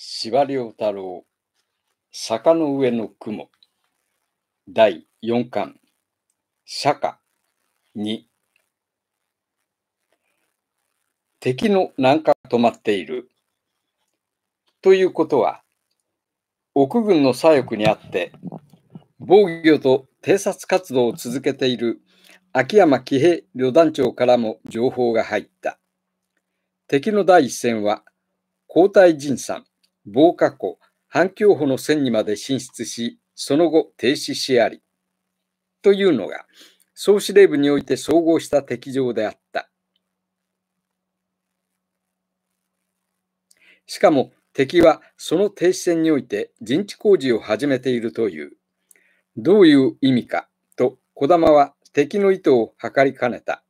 司馬遼太郎坂の上の雲第4巻釈迦2敵の南下が止まっているということは奥軍の左翼にあって防御と偵察活動を続けている秋山喜平旅団長からも情報が入った敵の第一線は皇太陣さん防火庫、反響法の線にまで進出し、その後停止しあり。というのが、総司令部において総合した敵情であった。しかも敵はその停止線において陣地工事を始めているという。どういう意味かと児玉は敵の意図を図りかねた。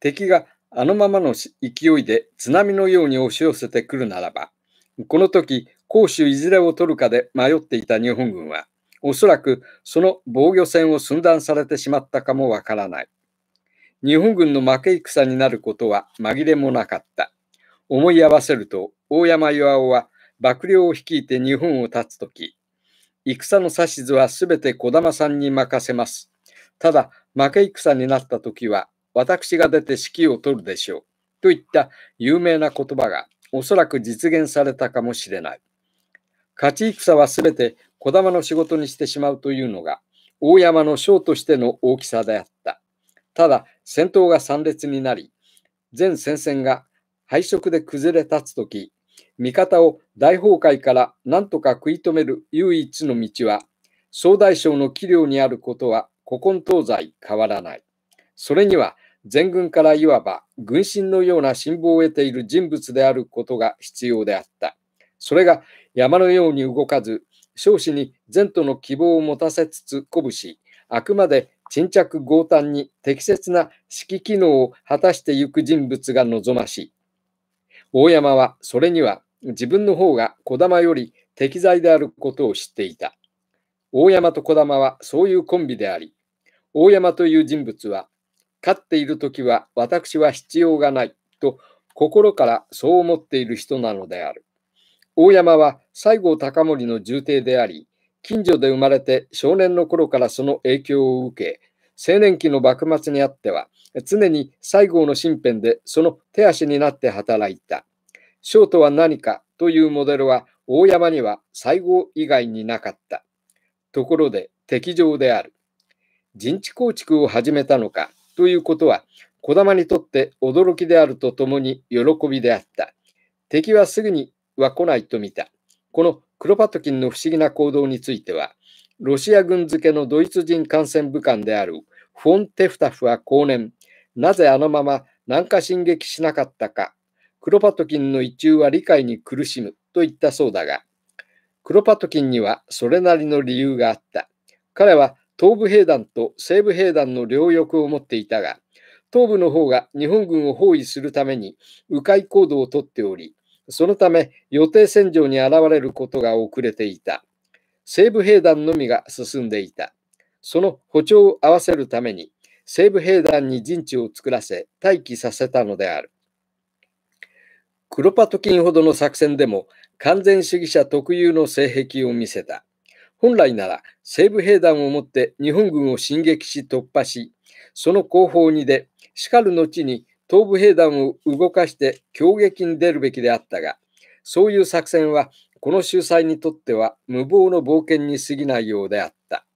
敵があのままの勢いで津波のように押し寄せてくるならば、この時攻守いずれを取るかで迷っていた日本軍は、おそらくその防御線を寸断されてしまったかもわからない。日本軍の負け戦になることは紛れもなかった。思い合わせると、大山岩尾は幕僚を率いて日本を立つとき、戦の指図はすべて児玉さんに任せます。ただ、負け戦になったときは、私が出て指揮を取るでしょう。といった有名な言葉が、おそらく実現されたかもしれない。勝ち戦はすべて小玉の仕事にしてしまうというのが、大山の将としての大きさであった。ただ、戦闘が惨烈になり、全戦線が敗色で崩れ立つとき、味方を大崩壊から何とか食い止める唯一の道は、総大将の器量にあることは古今東西変わらない。それには、全軍からいわば軍神のような信望を得ている人物であることが必要であった。それが山のように動かず、少子に前途の希望を持たせつつ鼓舞し、あくまで沈着強端に適切な指揮機能を果たしてゆく人物が望ましい。大山はそれには自分の方が児玉より適材であることを知っていた。大山と児玉はそういうコンビであり、大山という人物は、勝っている時は私は必要がないと心からそう思っている人なのである。大山は西郷隆盛の重体であり、近所で生まれて少年の頃からその影響を受け、青年期の幕末にあっては、常に西郷の身辺でその手足になって働いた。ショートは何かというモデルは大山には西郷以外になかった。ところで敵上である。人地構築を始めたのかということは、児玉にとって驚きであるとともに喜びであった。敵はすぐには来ないと見た。このクロパトキンの不思議な行動については、ロシア軍付けのドイツ人感染武官であるフォン・テフタフは後年、なぜあのまま南下進撃しなかったか、クロパトキンの一中は理解に苦しむと言ったそうだが、クロパトキンにはそれなりの理由があった。彼は東部兵団と西部兵団の両翼を持っていたが、東部の方が日本軍を包囲するために迂回行動をとっており、そのため予定線上に現れることが遅れていた。西部兵団のみが進んでいた。その歩調を合わせるために西部兵団に陣地を作らせ待機させたのである。クロパトキンほどの作戦でも完全主義者特有の性癖を見せた。本来なら西部兵団をもって日本軍を進撃し突破し、その後方にで、しかる後に東部兵団を動かして強撃に出るべきであったが、そういう作戦はこの秀才にとっては無謀の冒険に過ぎないようであった。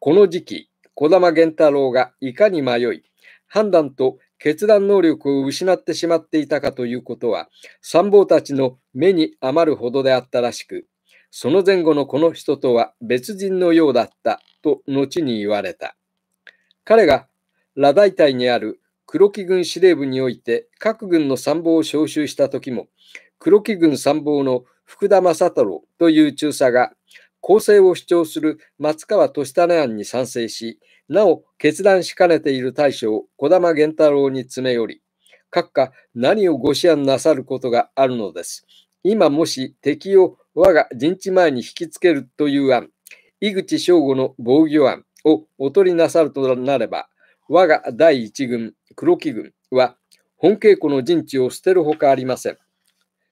この時期、児玉源太郎がいかに迷い、判断と決断能力を失ってしまっていたかということは、参謀たちの目に余るほどであったらしく、その前後のこの人とは別人のようだったと後に言われた。彼が羅大隊にある黒木軍司令部において各軍の参謀を招集した時も、黒木軍参謀の福田正太郎という中佐が、公正を主張する松川俊種案に賛成し、なお決断しかねている大将児玉源太郎に詰め寄り、閣下何をご思案なさることがあるのです。今もし敵を我が陣地前に引きつけるという案、井口省吾の防御案をお取りなさるとなれば、我が第一軍、黒木軍は、本稽古の陣地を捨てるほかありません。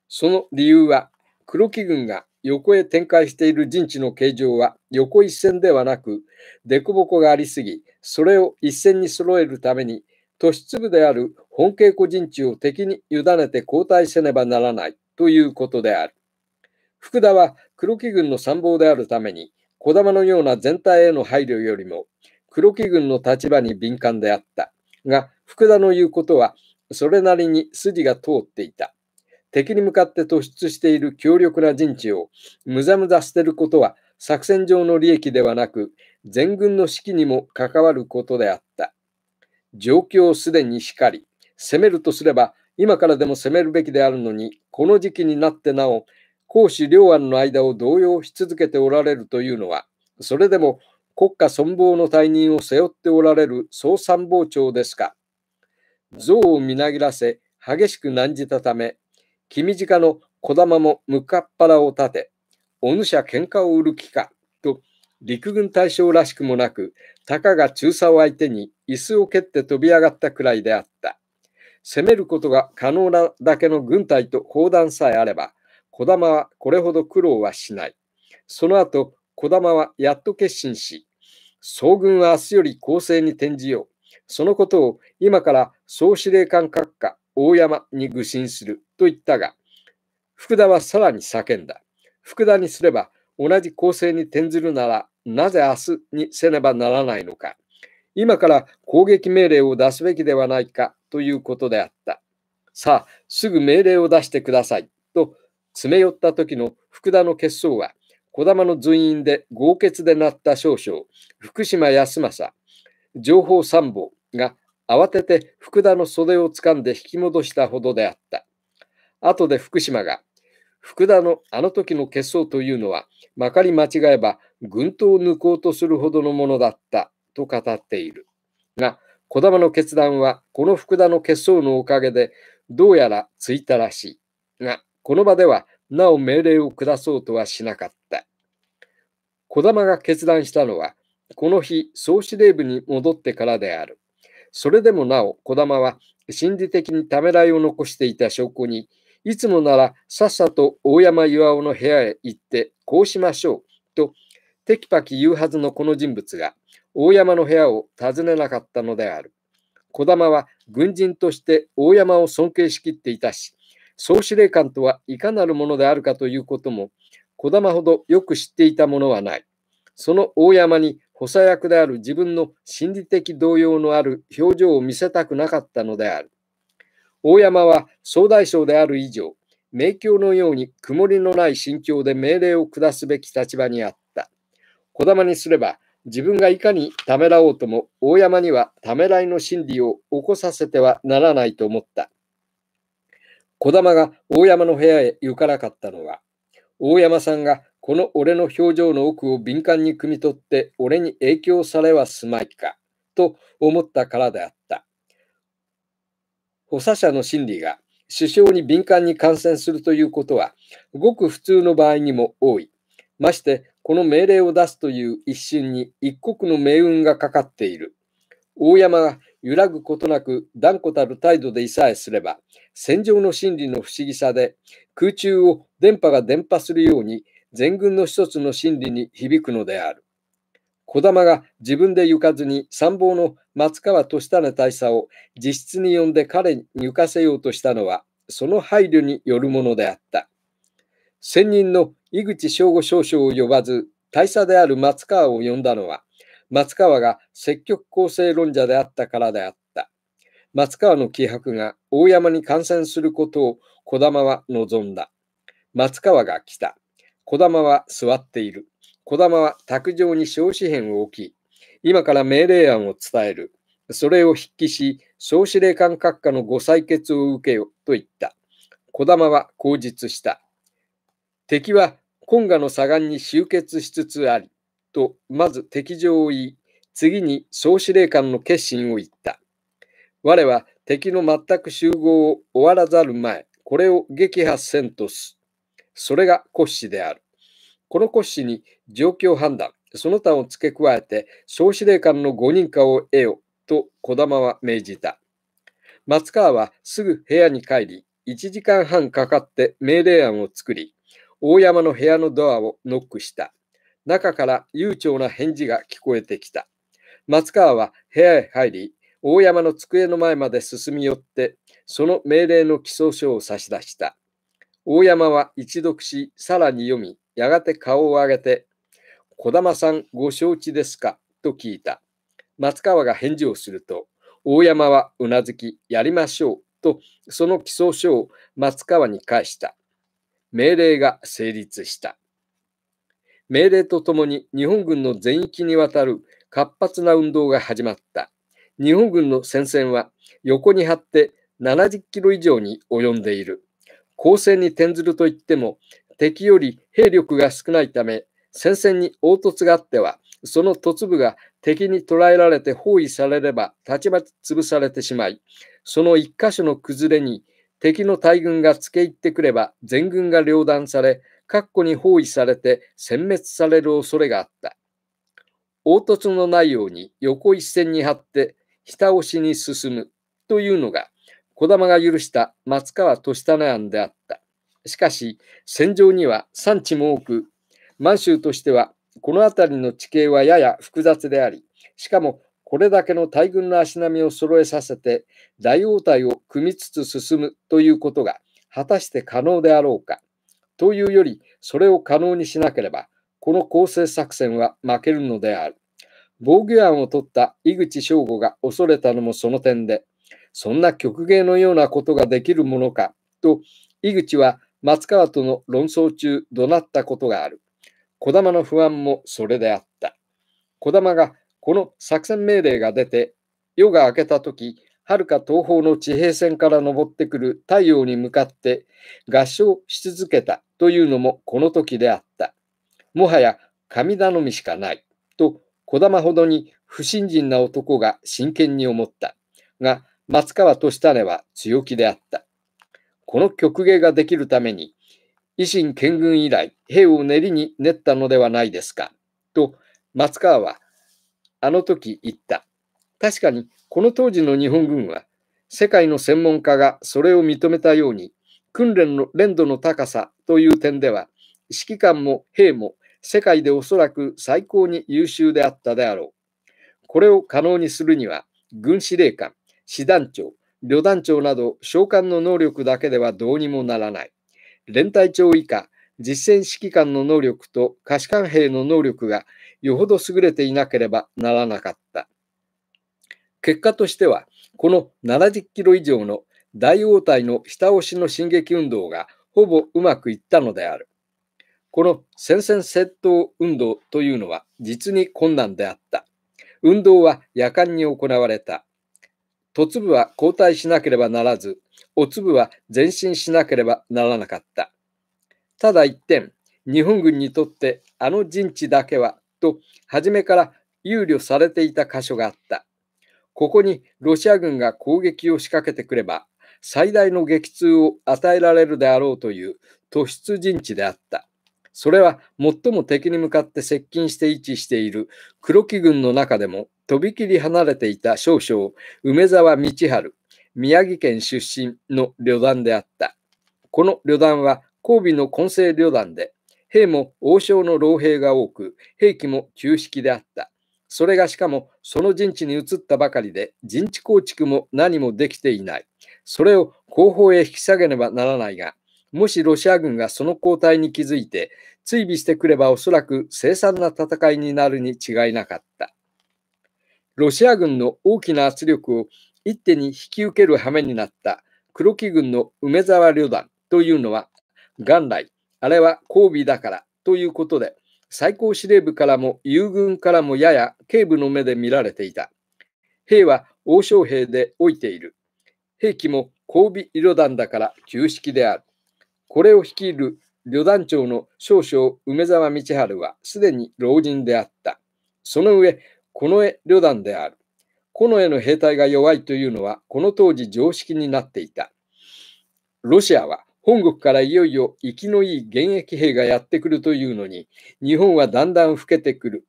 その理由は、黒木軍が横へ展開している陣地の形状は横一線ではなく、凸凹がありすぎ、それを一線に揃えるために、都市粒である本稽古陣地を敵に委ねて交代せねばならないということである。福田は黒木軍の参謀であるために、小玉のような全体への配慮よりも、黒木軍の立場に敏感であったが福田の言うことはそれなりに筋が通っていた敵に向かって突出している強力な陣地をむざむざ捨てることは作戦上の利益ではなく全軍の士気にも関わることであった状況すでにしかり攻めるとすれば今からでも攻めるべきであるのにこの時期になってなお公私両案の間を動揺し続けておられるというのはそれでも国家存亡の大任を背負っておられる総参謀長ですか。像をみなぎらせ、激しく難じたため、君近の小玉も向かっ腹を立て、お主は喧嘩を売る気か、と陸軍大将らしくもなく、たかが中佐を相手に椅子を蹴って飛び上がったくらいであった。攻めることが可能なだけの軍隊と砲弾さえあれば、児玉はこれほど苦労はしない。その後、児玉はやっと決心し、総軍は明日より攻勢に転じよう。そのことを今から総司令官閣下大山に愚信すると言ったが、福田はさらに叫んだ。福田にすれば同じ攻勢に転ずるなら、なぜ明日にせねばならないのか。今から攻撃命令を出すべきではないかということであった。さあ、すぐ命令を出してくださいと詰め寄った時の福田の結相は、児玉の随員で豪傑でなった少将、福島康政、情報参謀が慌てて福田の袖を掴んで引き戻したほどであった。後で福島が、福田のあの時の結晶というのは、まかり間違えば、軍刀を抜こうとするほどのものだったと語っている。が、児玉の決断は、この福田の結相のおかげで、どうやらついたらしい。が、この場ではなお命令を下そうとはしなかった。児玉が決断したのは、この日、総司令部に戻ってからである。それでもなお、児玉は心理的にためらいを残していた証拠に、いつもならさっさと大山岩尾の部屋へ行って、こうしましょう、と、テキパキ言うはずのこの人物が、大山の部屋を訪ねなかったのである。児玉は軍人として大山を尊敬しきっていたし、総司令官とはいかなるものであるかということも、児玉ほどよく知っていたものはない。その大山に補佐役である自分の心理的動揺のある表情を見せたくなかったのである。大山は総大将である以上、名教のように曇りのない心境で命令を下すべき立場にあった。児玉にすれば、自分がいかにためらおうとも、大山にはためらいの心理を起こさせてはならないと思った。児玉が大山の部屋へ行かなかったのは、大山さんがこの俺の表情の奥を敏感に汲み取って俺に影響されはすまいかと思ったからであった。補佐者の心理が首相に敏感に感染するということは、ごく普通の場合にも多い。まして、この命令を出すという一瞬に一国の命運がかかっている。大山が揺らぐことなく断固たる態度でいさえすれば、戦場の真理の不思議さで、空中を電波が伝播するように、全軍の一つの真理に響くのである。児玉が自分で行かずに参謀の松川俊種大佐を自室に呼んで彼に行かせようとしたのは、その配慮によるものであった。専任の井口省吾少将を呼ばず、大佐である松川を呼んだのは、松川が積極構成論者であったからであった。松川の気迫が大山に感染することを児玉は望んだ。松川が来た。児玉は座っている。児玉は卓上に小紙片を置き、今から命令案を伝える。それを筆記し、総司令官閣下のご採決を受けよと言った。児玉は口実した。敵は今河の左岸に集結しつつあり、とまず敵情を言い、次に総司令官の決心を言った。我は敵の全く集合を終わらざる前、これを撃破せんとす。それが骨子である。この骨子に状況判断、その他を付け加えて、総司令官の5人可を得よと児玉は命じた。松川はすぐ部屋に帰り、1時間半かかって命令案を作り、大山の部屋のドアをノックした。中から悠長な返事が聞こえてきた。松川は部屋へ入り、大山の机の前まで進み寄って、その命令の起訴書を差し出した。大山は一読し、さらに読み、やがて顔を上げて、児玉さんご承知ですかと聞いた。松川が返事をすると、大山はうなずき、やりましょうと、その起訴書を松川に返した。命令が成立した。命令とともに日本軍の全域にわたる活発な運動が始まった。日本軍の戦線は横に張って70キロ以上に及んでいる。攻勢に転ずるといっても敵より兵力が少ないため戦線に凹凸があってはその突部が敵に捕らえられて包囲されればたちまち潰されてしまいその一箇所の崩れに敵の大軍が付け入ってくれば全軍が両断され各国に包囲されて殲滅される恐れがあった。凹凸のないように横一線に張って下押しに進むというのが児玉が許した松川利種案であった。しかし戦場には産地も多く満州としてはこの辺りの地形はやや複雑でありしかもこれだけの大軍の足並みを揃えさせて大応対を組みつつ進むということが果たして可能であろうかというより、それを可能にしなければ、この構成作戦は負けるのである。防御案を取った井口翔吾が恐れたのもその点で、そんな曲芸のようなことができるものか、と、井口は松川との論争中怒鳴ったことがある。児玉の不安もそれであった。児玉がこの作戦命令が出て、夜が明けた時、はるか東方の地平線から昇ってくる太陽に向かって合唱し続けたというのもこの時であった。もはや神頼みしかないと小玉ほどに不信心な男が真剣に思った。が、松川と下根は強気であった。この曲芸ができるために、維新建軍以来、兵を練りに練ったのではないですか。と、松川はあの時言った。確かにこの当時の日本軍は世界の専門家がそれを認めたように訓練の練度の高さという点では指揮官も兵も世界でおそらく最高に優秀であったであろう。これを可能にするには軍司令官、師団長、旅団長など召喚の能力だけではどうにもならない。連隊長以下、実戦指揮官の能力と可視官兵の能力がよほど優れていなければならなかった。結果としては、この70キロ以上の大応体の下押しの進撃運動がほぼうまくいったのである。この戦線窃盗運動というのは実に困難であった。運動は夜間に行われた。都部は後退しなければならず、お粒は前進しなければならなかった。ただ一点、日本軍にとってあの陣地だけはと初めから憂慮されていた箇所があった。ここにロシア軍が攻撃を仕掛けてくれば、最大の撃痛を与えられるであろうという突出陣地であった。それは最も敵に向かって接近して位置している黒木軍の中でもとびきり離れていた少将梅沢道春、宮城県出身の旅団であった。この旅団は交尾の混成旅団で、兵も王将の老兵が多く、兵器も旧式であった。それがしかもその陣地に移ったばかりで陣地構築も何もできていない。それを後方へ引き下げねばならないが、もしロシア軍がその交代に気づいて追尾してくればおそらく凄惨な戦いになるに違いなかった。ロシア軍の大きな圧力を一手に引き受ける羽目になった黒木軍の梅沢旅団というのは元来あれは交尾だからということで最高司令部からも友軍からもやや警部の目で見られていた。兵は王将兵で老いている。兵器も交尾旅団だから旧式である。これを率いる旅団長の少々梅沢道春はすでに老人であった。その上、近衛旅団である。近衛の兵隊が弱いというのはこの当時常識になっていた。ロシアは本国からいよいよ生きのいい現役兵がやってくるというのに、日本はだんだん老けてくる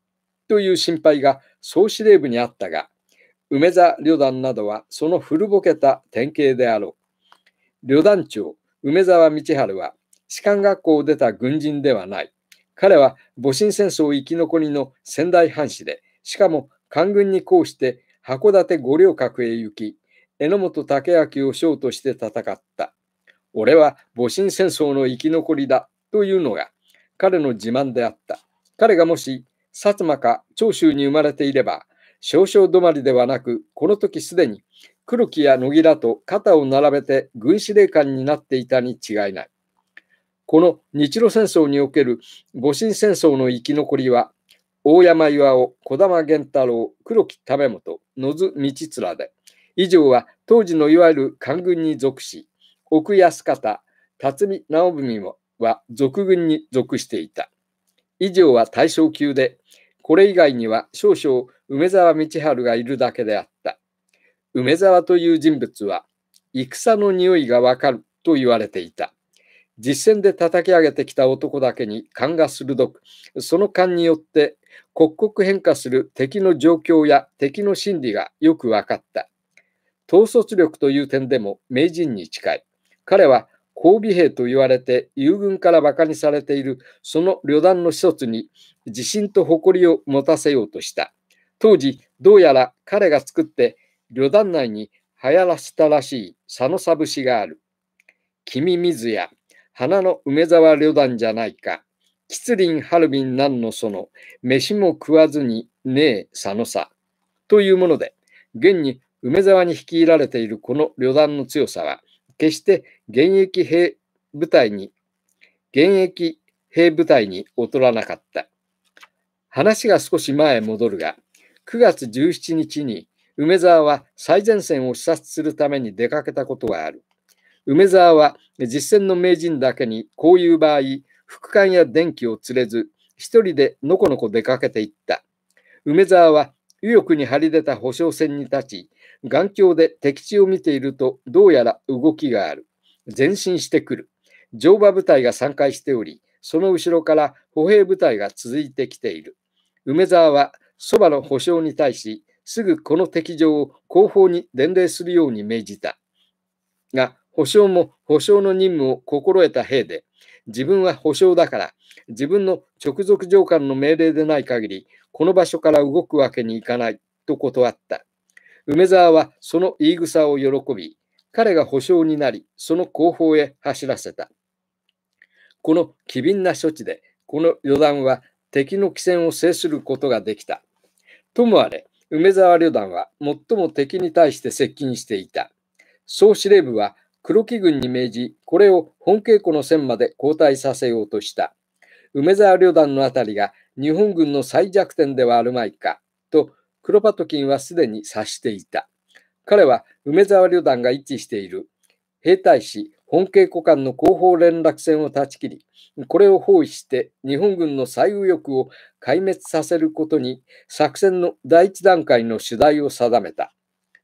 という心配が総司令部にあったが、梅沢旅団などはその古ぼけた典型であろう。旅団長、梅沢道春は、士官学校を出た軍人ではない。彼は戊辰戦争生き残りの仙台藩士で、しかも官軍にこうして函館五稜郭へ行き、榎本武明を将として戦った。俺は戊辰戦争の生き残りだというのが彼の自慢であった。彼がもし薩摩か長州に生まれていれば、少々止まりではなく、この時すでに黒木や乃木らと肩を並べて軍司令官になっていたに違いない。この日露戦争における戊辰戦争の生き残りは、大山岩尾、児玉源太郎、黒木為元、野津道綱で、以上は当時のいわゆる官軍に属し、奥安方、辰巳直文は俗軍に属していた。以上は大正級で、これ以外には少々梅沢道春がいるだけであった。梅沢という人物は、戦の匂いがわかると言われていた。実戦で叩き上げてきた男だけに勘が鋭く、その勘によって刻々変化する敵の状況や敵の心理がよく分かった。統率力という点でも名人に近い。彼は交尾兵と言われて友軍から馬鹿にされているその旅団の一つに自信と誇りを持たせようとした。当時、どうやら彼が作って旅団内に流行らせたらしい佐野サブシがある。君水や花の梅沢旅団じゃないか。吉林春瓶ンんのその、飯も食わずにねえ佐野さ。というもので、現に梅沢に率いられているこの旅団の強さは、決して現役兵部隊に、現役兵部隊に劣らなかった。話が少し前へ戻るが、9月17日に梅沢は最前線を視察するために出かけたことがある。梅沢は実戦の名人だけにこういう場合、副官や電気を連れず、一人でのこのこ出かけていった。梅沢は右翼に張り出た保証船に立ち、眼鏡で敵地を見ていると、どうやら動きがある。前進してくる。乗馬部隊が散開しており、その後ろから歩兵部隊が続いてきている。梅沢は、そばの保証に対し、すぐこの敵情を後方に伝令するように命じた。が、保証も保償の任務を心得た兵で、自分は保証だから、自分の直属上官の命令でない限り、この場所から動くわけにいかないと断った。梅沢はその言い草を喜び、彼が保証になり、その後方へ走らせた。この機敏な処置で、この旅団は敵の汽船を制することができた。ともあれ、梅沢旅団は最も敵に対して接近していた。総司令部は黒木軍に命じ、これを本稽古の線まで後退させようとした。梅沢旅団のあたりが日本軍の最弱点ではあるまいか、とクロパトキンはすでに察していた。彼は梅沢旅団が一致している兵隊士本慶湖間の後方連絡船を断ち切り、これを包囲して日本軍の最右翼を壊滅させることに作戦の第一段階の主題を定めた。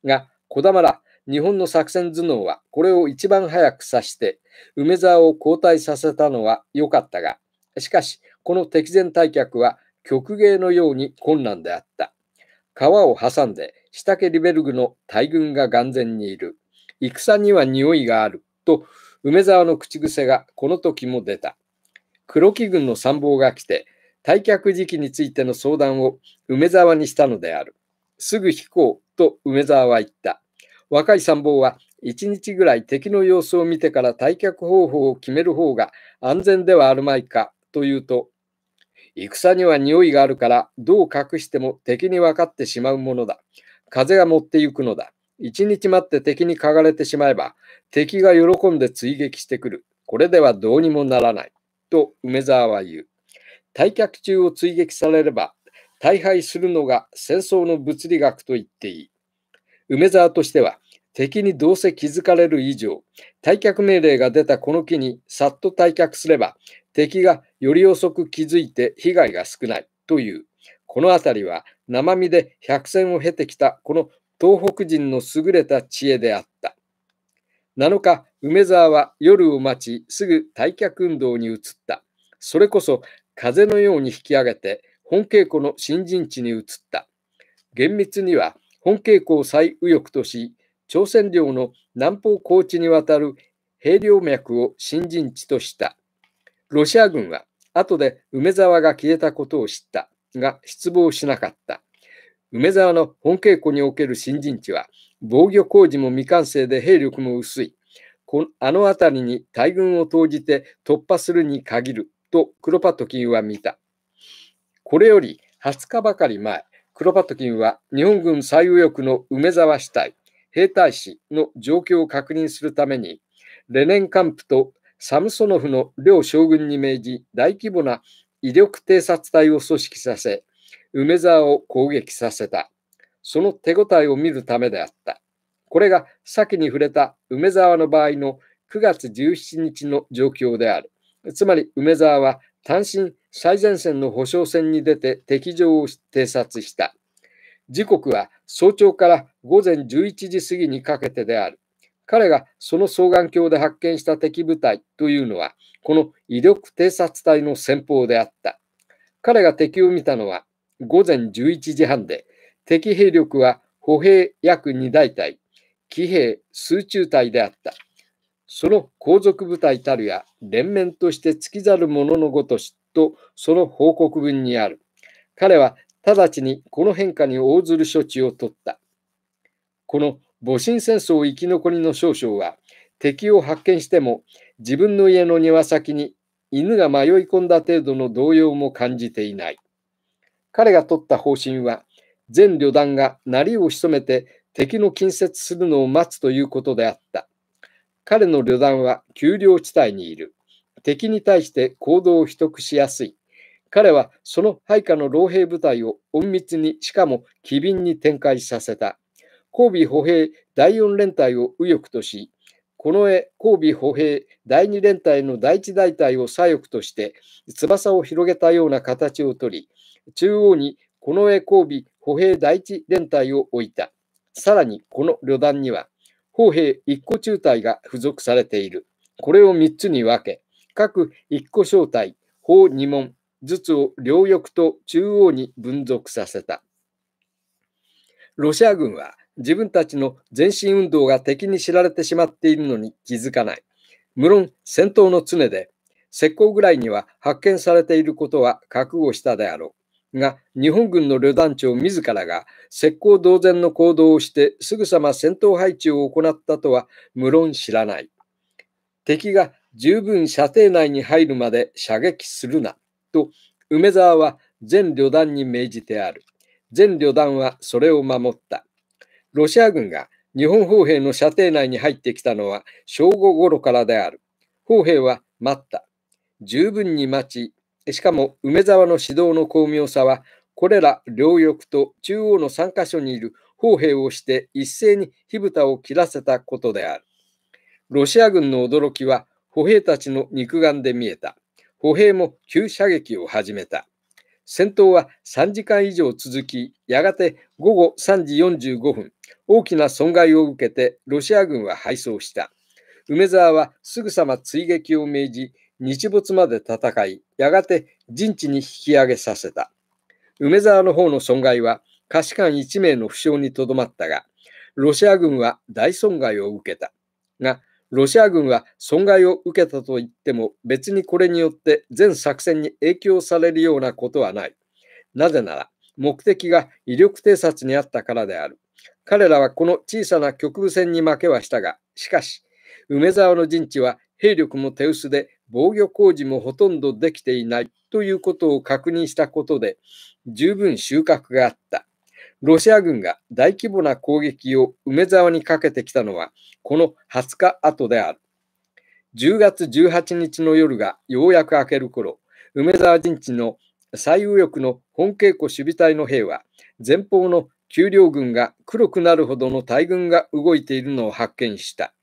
が、小玉ら日本の作戦頭脳はこれを一番早く指して梅沢を交代させたのは良かったが、しかしこの敵前退却は曲芸のように困難であった。川を挟んで、下家リベルグの大軍が眼前にいる。戦には匂いがある。と、梅沢の口癖がこの時も出た。黒木軍の参謀が来て、退却時期についての相談を梅沢にしたのである。すぐ引こうと梅沢は言った。若い参謀は1日ぐらい敵の様子を見てから退却方法を決める方が安全ではあるまいかというと、戦には匂いがあるから、どう隠しても敵に分かってしまうものだ。風が持ってゆくのだ。一日待って敵にかがれてしまえば、敵が喜んで追撃してくる。これではどうにもならない。と梅沢は言う。退却中を追撃されれば、大敗するのが戦争の物理学と言っていい。梅沢としては、敵にどうせ気づかれる以上、退却命令が出たこの木にさっと退却すれば、敵がより遅く気づいて被害が少ないという、この辺りは生身で百戦を経てきたこの東北人の優れた知恵であった。7日、梅沢は夜を待ち、すぐ退却運動に移った。それこそ風のように引き上げて、本稽古の新人地に移った。厳密には、本稽古を最右翼とし、朝鮮領の南方高地にわたる平領脈を新陣地とした。ロシア軍は後で梅沢が消えたことを知ったが失望しなかった。梅沢の本稽古における新陣地は防御工事も未完成で兵力も薄い。こあの辺りに大軍を投じて突破するに限るとクロパトキンは見た。これより20日ばかり前、クロパトキンは日本軍最右翼の梅沢死体、兵隊士の状況を確認するために、レネンカンプとサムソノフの両将軍に命じ、大規模な威力偵察隊を組織させ、梅沢を攻撃させた。その手応えを見るためであった。これが先に触れた梅沢の場合の9月17日の状況である。つまり梅沢は単身最前線の保障戦に出て敵情を偵察した。時刻は早朝から午前11時過ぎにかけてである。彼がその双眼鏡で発見した敵部隊というのは、この威力偵察隊の先方であった。彼が敵を見たのは午前11時半で、敵兵力は歩兵約2大隊、騎兵数中隊であった。その後続部隊たるや連綿として突きざる者のごとしとその報告文にある。彼は直ちにこの変化に応ずる処置を取った。この戊辰戦争生き残りの少将は、敵を発見しても自分の家の庭先に犬が迷い込んだ程度の動揺も感じていない。彼が取った方針は、全旅団が鳴りを潜めて敵の近接するのを待つということであった。彼の旅団は丘陵地帯にいる。敵に対して行動を取得しやすい。彼はその配下の老兵部隊を隠密にしかも機敏に展開させた。交尾歩兵第4連隊を右翼とし、この絵神尾歩兵第2連隊の第1大隊を左翼として翼を広げたような形をとり、中央にこの絵神尾歩兵第1連隊を置いた。さらにこの旅団には、歩兵1個中隊が付属されている。これを3つに分け、各1個小隊、砲2門、頭を両翼と中央に分属させた。ロシア軍は自分たちの前進運動が敵に知られてしまっているのに気づかない。無論戦闘の常で、石膏ぐらいには発見されていることは覚悟したであろう。が、日本軍の旅団長自らが石膏同然の行動をしてすぐさま戦闘配置を行ったとは無論知らない。敵が十分射程内に入るまで射撃するな。と、梅沢は全旅団に命じてある。全旅団はそれを守った。ロシア軍が日本砲兵の射程内に入ってきたのは正午頃からである。砲兵は待った。十分に待ち、しかも梅沢の指導の巧妙さは、これら両翼と中央の3か所にいる砲兵をして一斉に火蓋を切らせたことである。ロシア軍の驚きは歩兵たちの肉眼で見えた。歩兵も急射撃を始めた。戦闘は3時間以上続き、やがて午後3時45分、大きな損害を受けてロシア軍は敗走した。梅沢はすぐさま追撃を命じ、日没まで戦い、やがて陣地に引き上げさせた。梅沢の方の損害は、下士官1名の負傷にとどまったが、ロシア軍は大損害を受けた。が、ロシア軍は損害を受けたと言っても、別にこれによって全作戦に影響されるようなことはない。なぜなら、目的が威力偵察にあったからである。彼らはこの小さな極部戦に負けはしたが、しかし、梅沢の陣地は兵力も手薄で防御工事もほとんどできていないということを確認したことで、十分収穫があった。ロシア軍が大規模な攻撃を梅沢にかけてきたのはこの20日後である。10月18日の夜がようやく明ける頃、梅沢陣地の最右翼の本稽古守備隊の兵は、前方の丘陵軍が黒くなるほどの大軍が動いているのを発見した。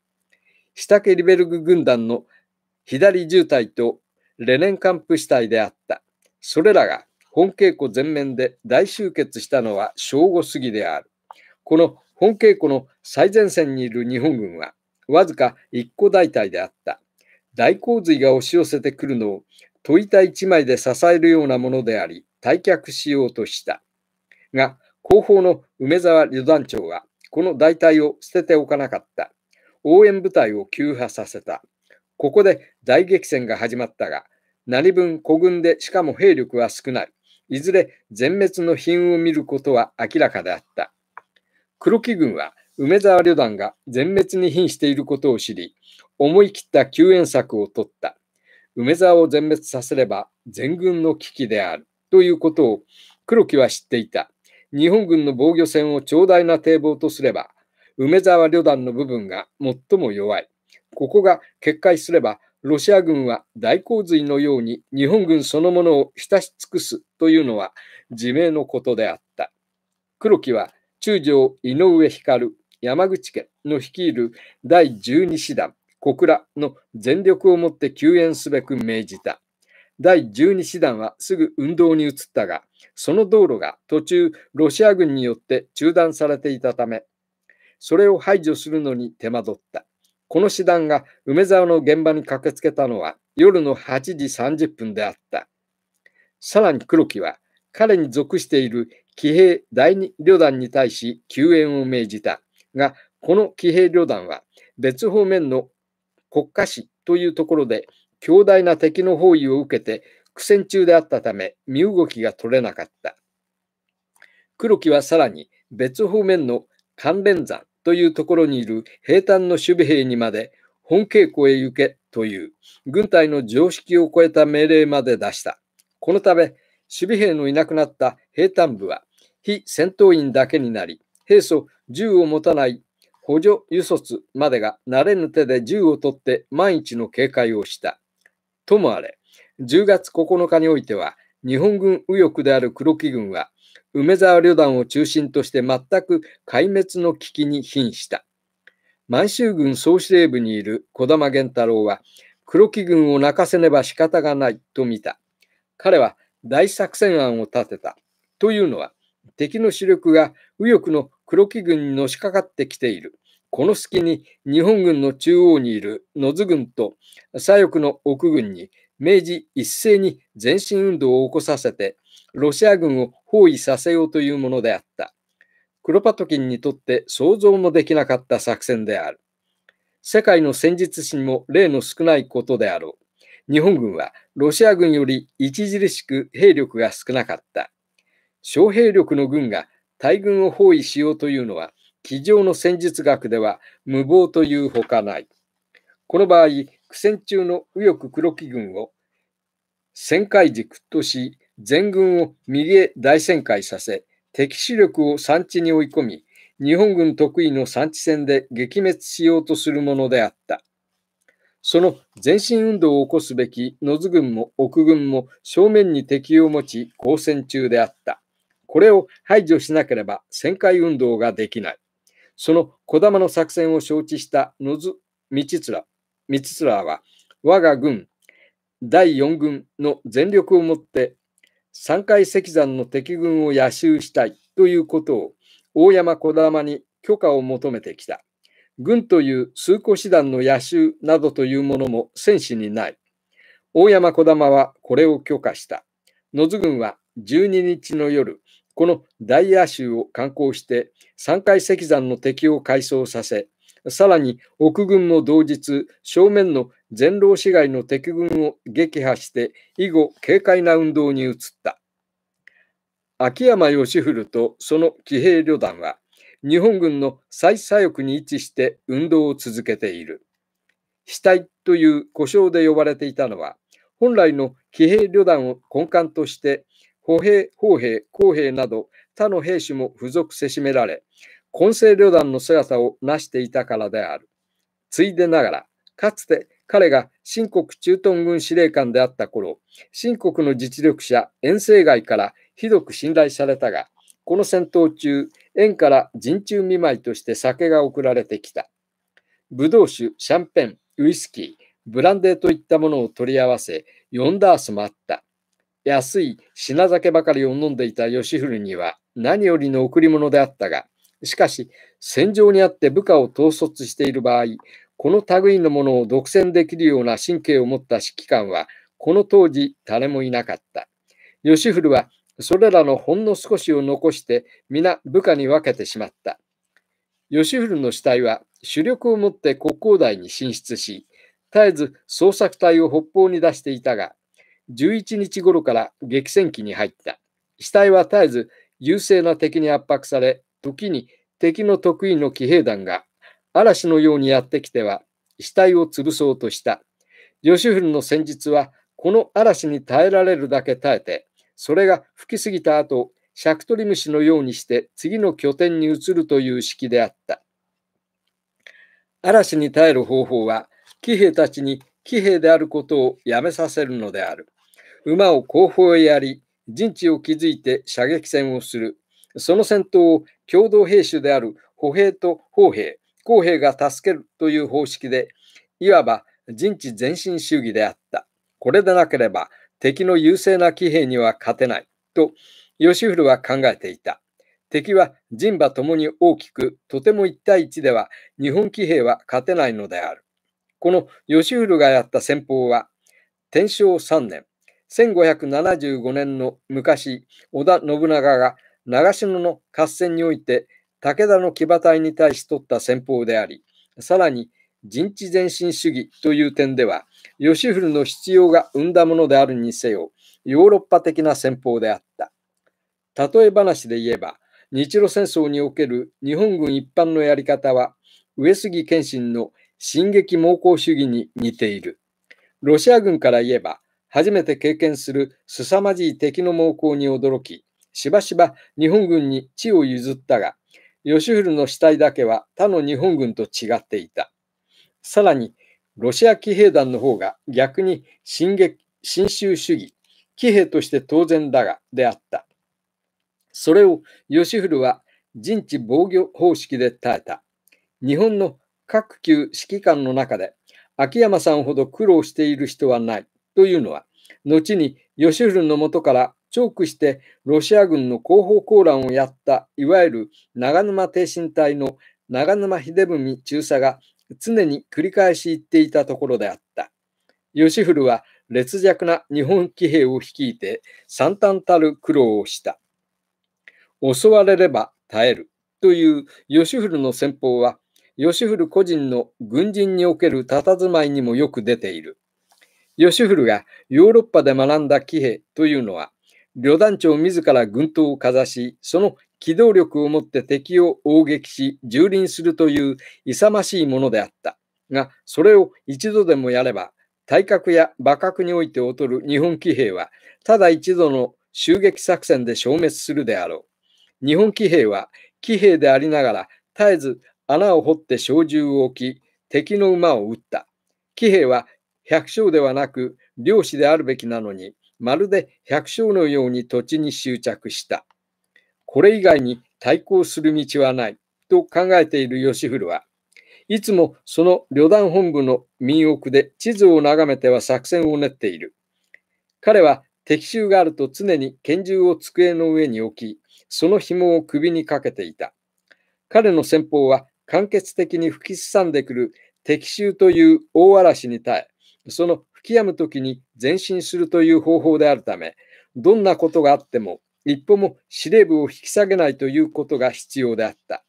下ケリベルグ軍団の左重隊とレネンカンプ死体であった。それらが本稽古全面で大集結したのは正午過ぎである。この本稽古の最前線にいる日本軍は、わずか一個大隊であった。大洪水が押し寄せてくるのを、問い板一枚で支えるようなものであり、退却しようとした。が、後方の梅沢旅団長は、この大隊を捨てておかなかった。応援部隊を急破させた。ここで大激戦が始まったが、何分孤軍でしかも兵力は少ない。いずれ全滅の品を見ることは明らかであった。黒木軍は梅沢旅団が全滅に瀕していることを知り、思い切った救援策を取った。梅沢を全滅させれば全軍の危機であるということを黒木は知っていた。日本軍の防御線を長大な堤防とすれば、梅沢旅団の部分が最も弱い。ここが決壊すれば、ロシア軍は大洪水のように日本軍そのものを浸し尽くすというのは自明のことであった。黒木は中将井上光、山口県の率いる第12師団、小倉の全力をもって救援すべく命じた。第12師団はすぐ運動に移ったが、その道路が途中ロシア軍によって中断されていたため、それを排除するのに手間取った。この師団が梅沢の現場に駆けつけたのは夜の8時30分であった。さらに黒木は、彼に属している騎兵第二旅団に対し救援を命じたが、この騎兵旅団は別方面の国家史というところで強大な敵の包囲を受けて苦戦中であったため身動きが取れなかった。黒木はさらに別方面の関連山というところにいる兵隊の守備兵にまで本稽古へ行けという軍隊の常識を超えた命令まで出した。このため、守備兵のいなくなった兵隊部は、非戦闘員だけになり、兵祖銃を持たない補助輸卒までが慣れぬ手で銃を取って万一の警戒をした。ともあれ、10月9日においては、日本軍右翼である黒木軍は、梅沢旅団を中心として全く壊滅の危機に瀕した。満州軍総司令部にいる児玉源太郎は、黒木軍を泣かせねば仕方がないと見た。彼は大作戦案を立てた。というのは、敵の主力が右翼の黒木軍にのしかかってきている。この隙に日本軍の中央にいる野津軍と左翼の奥軍に明治一斉に前進運動を起こさせてロシア軍を包囲させようというものであった。クロパトキンにとって想像もできなかった作戦である。世界の戦術史にも例の少ないことであろう。日本軍はロシア軍より著しく兵力が少なかった。小兵力の軍が大軍を包囲しようというのは、机上の戦術学では無謀というほかない。この場合、苦戦中の右翼黒木軍を旋回軸とし、全軍を右へ大旋回させ、敵視力を産地に追い込み、日本軍得意の産地戦で撃滅しようとするものであった。その前進運動を起こすべき野津軍も奥軍も正面に敵を持ち交戦中であった。これを排除しなければ旋回運動ができない。その児玉の作戦を承知した野津道津道は我が軍第4軍の全力をもって三回。石山の敵軍を野襲したいということを大山児玉に許可を求めてきた。軍という数個師団の野衆などというものも戦士にない。大山児玉はこれを許可した。野津軍は12日の夜、この大野衆を観光して三回石山の敵を改装させ、さらに奥軍も同日、正面の全労市街の敵軍を撃破して、以後、軽快な運動に移った。秋山義古とその騎兵旅団は、日本軍の最左翼に位置して運動を続けている。死体という呼称で呼ばれていたのは、本来の騎兵旅団を根幹として、歩兵、砲兵、工兵など他の兵士も付属せしめられ、混成旅団の姿を成していたからである。ついでながら、かつて彼が新国駐屯軍司令官であった頃、新国の実力者、遠征外からひどく信頼されたが、この戦闘中、園から陣中見舞いとして酒が送られてきた。ブドウ酒、シャンペン、ウイスキー、ブランデーといったものを取り合わせ、4ダースもあった。安い品酒ばかりを飲んでいたフ古には何よりの贈り物であったが、しかし、戦場にあって部下を統率している場合、この類のものを独占できるような神経を持った指揮官は、この当時誰もいなかった。フ古はそれらのほんの少しを残して皆部下に分けてしまった。義ルの死体は主力を持って国交大に進出し、絶えず捜索隊を北方に出していたが、11日頃から激戦期に入った。死体は絶えず優勢な敵に圧迫され、時に敵の得意の騎兵団が嵐のようにやってきては死体を潰そうとした。義ルの戦術はこの嵐に耐えられるだけ耐えて、それが吹き過ぎた後、シャクトリムシのようにして次の拠点に移るという式であった。嵐に耐える方法は、騎兵たちに騎兵であることをやめさせるのである。馬を後方へやり、陣地を築いて射撃戦をする。その戦闘を共同兵種である歩兵と砲兵、公兵が助けるという方式で、いわば陣地前進主義であった。これでなければ、敵の優勢な騎兵には勝てないと義古は考えていた。敵は人馬ともに大きく、とても1対1では日本騎兵は勝てないのである。この義古がやった戦法は、天正3年、1575年の昔、織田信長が長篠の合戦において武田の騎馬隊に対し取った戦法であり、さらに人知前進主義という点では、ヨシフルの必要が生んだものであるにせよ、ヨーロッパ的な戦法であった。例え話で言えば、日露戦争における日本軍一般のやり方は、上杉謙信の進撃猛攻主義に似ている。ロシア軍から言えば、初めて経験する凄まじい敵の猛攻に驚き、しばしば日本軍に地を譲ったが、ヨシフルの死体だけは他の日本軍と違っていた。さらに、ロシア騎兵団の方が逆に新新州主義、騎兵として当然だが、であった。それをフ古は陣地防御方式で耐えた。日本の各級指揮官の中で、秋山さんほど苦労している人はないというのは、後にフ古のもとからチョークしてロシア軍の後方混乱をやった、いわゆる長沼挺身隊の長沼秀文中佐が常に繰り返し言っていたところであった。吉古は劣弱な日本騎兵を率いて惨憺たる苦労をした。襲われれば耐えるという吉古の戦法は、吉古個人の軍人における佇まいにもよく出ている。吉古がヨーロッパで学んだ騎兵というのは、旅団長自ら軍刀をかざし、その機動力を持って敵を攻撃し、蹂躙するという勇ましいものであった。が、それを一度でもやれば、体格や馬格において劣る日本騎兵は、ただ一度の襲撃作戦で消滅するであろう。日本騎兵は、騎兵でありながら、絶えず穴を掘って小銃を置き、敵の馬を撃った。騎兵は百姓ではなく漁師であるべきなのに、まるで百姓のように土地に執着した。これ以外に対抗する道はないと考えている義古はいつもその旅団本部の民屋で地図を眺めては作戦を練っている。彼は敵襲があると常に拳銃を机の上に置き、その紐を首にかけていた。彼の戦法は間欠的に吹きすさんでくる敵襲という大嵐に耐え、その吹き止む時に前進するという方法であるため、どんなことがあっても一歩も司令部を引き下げないということが必要であった。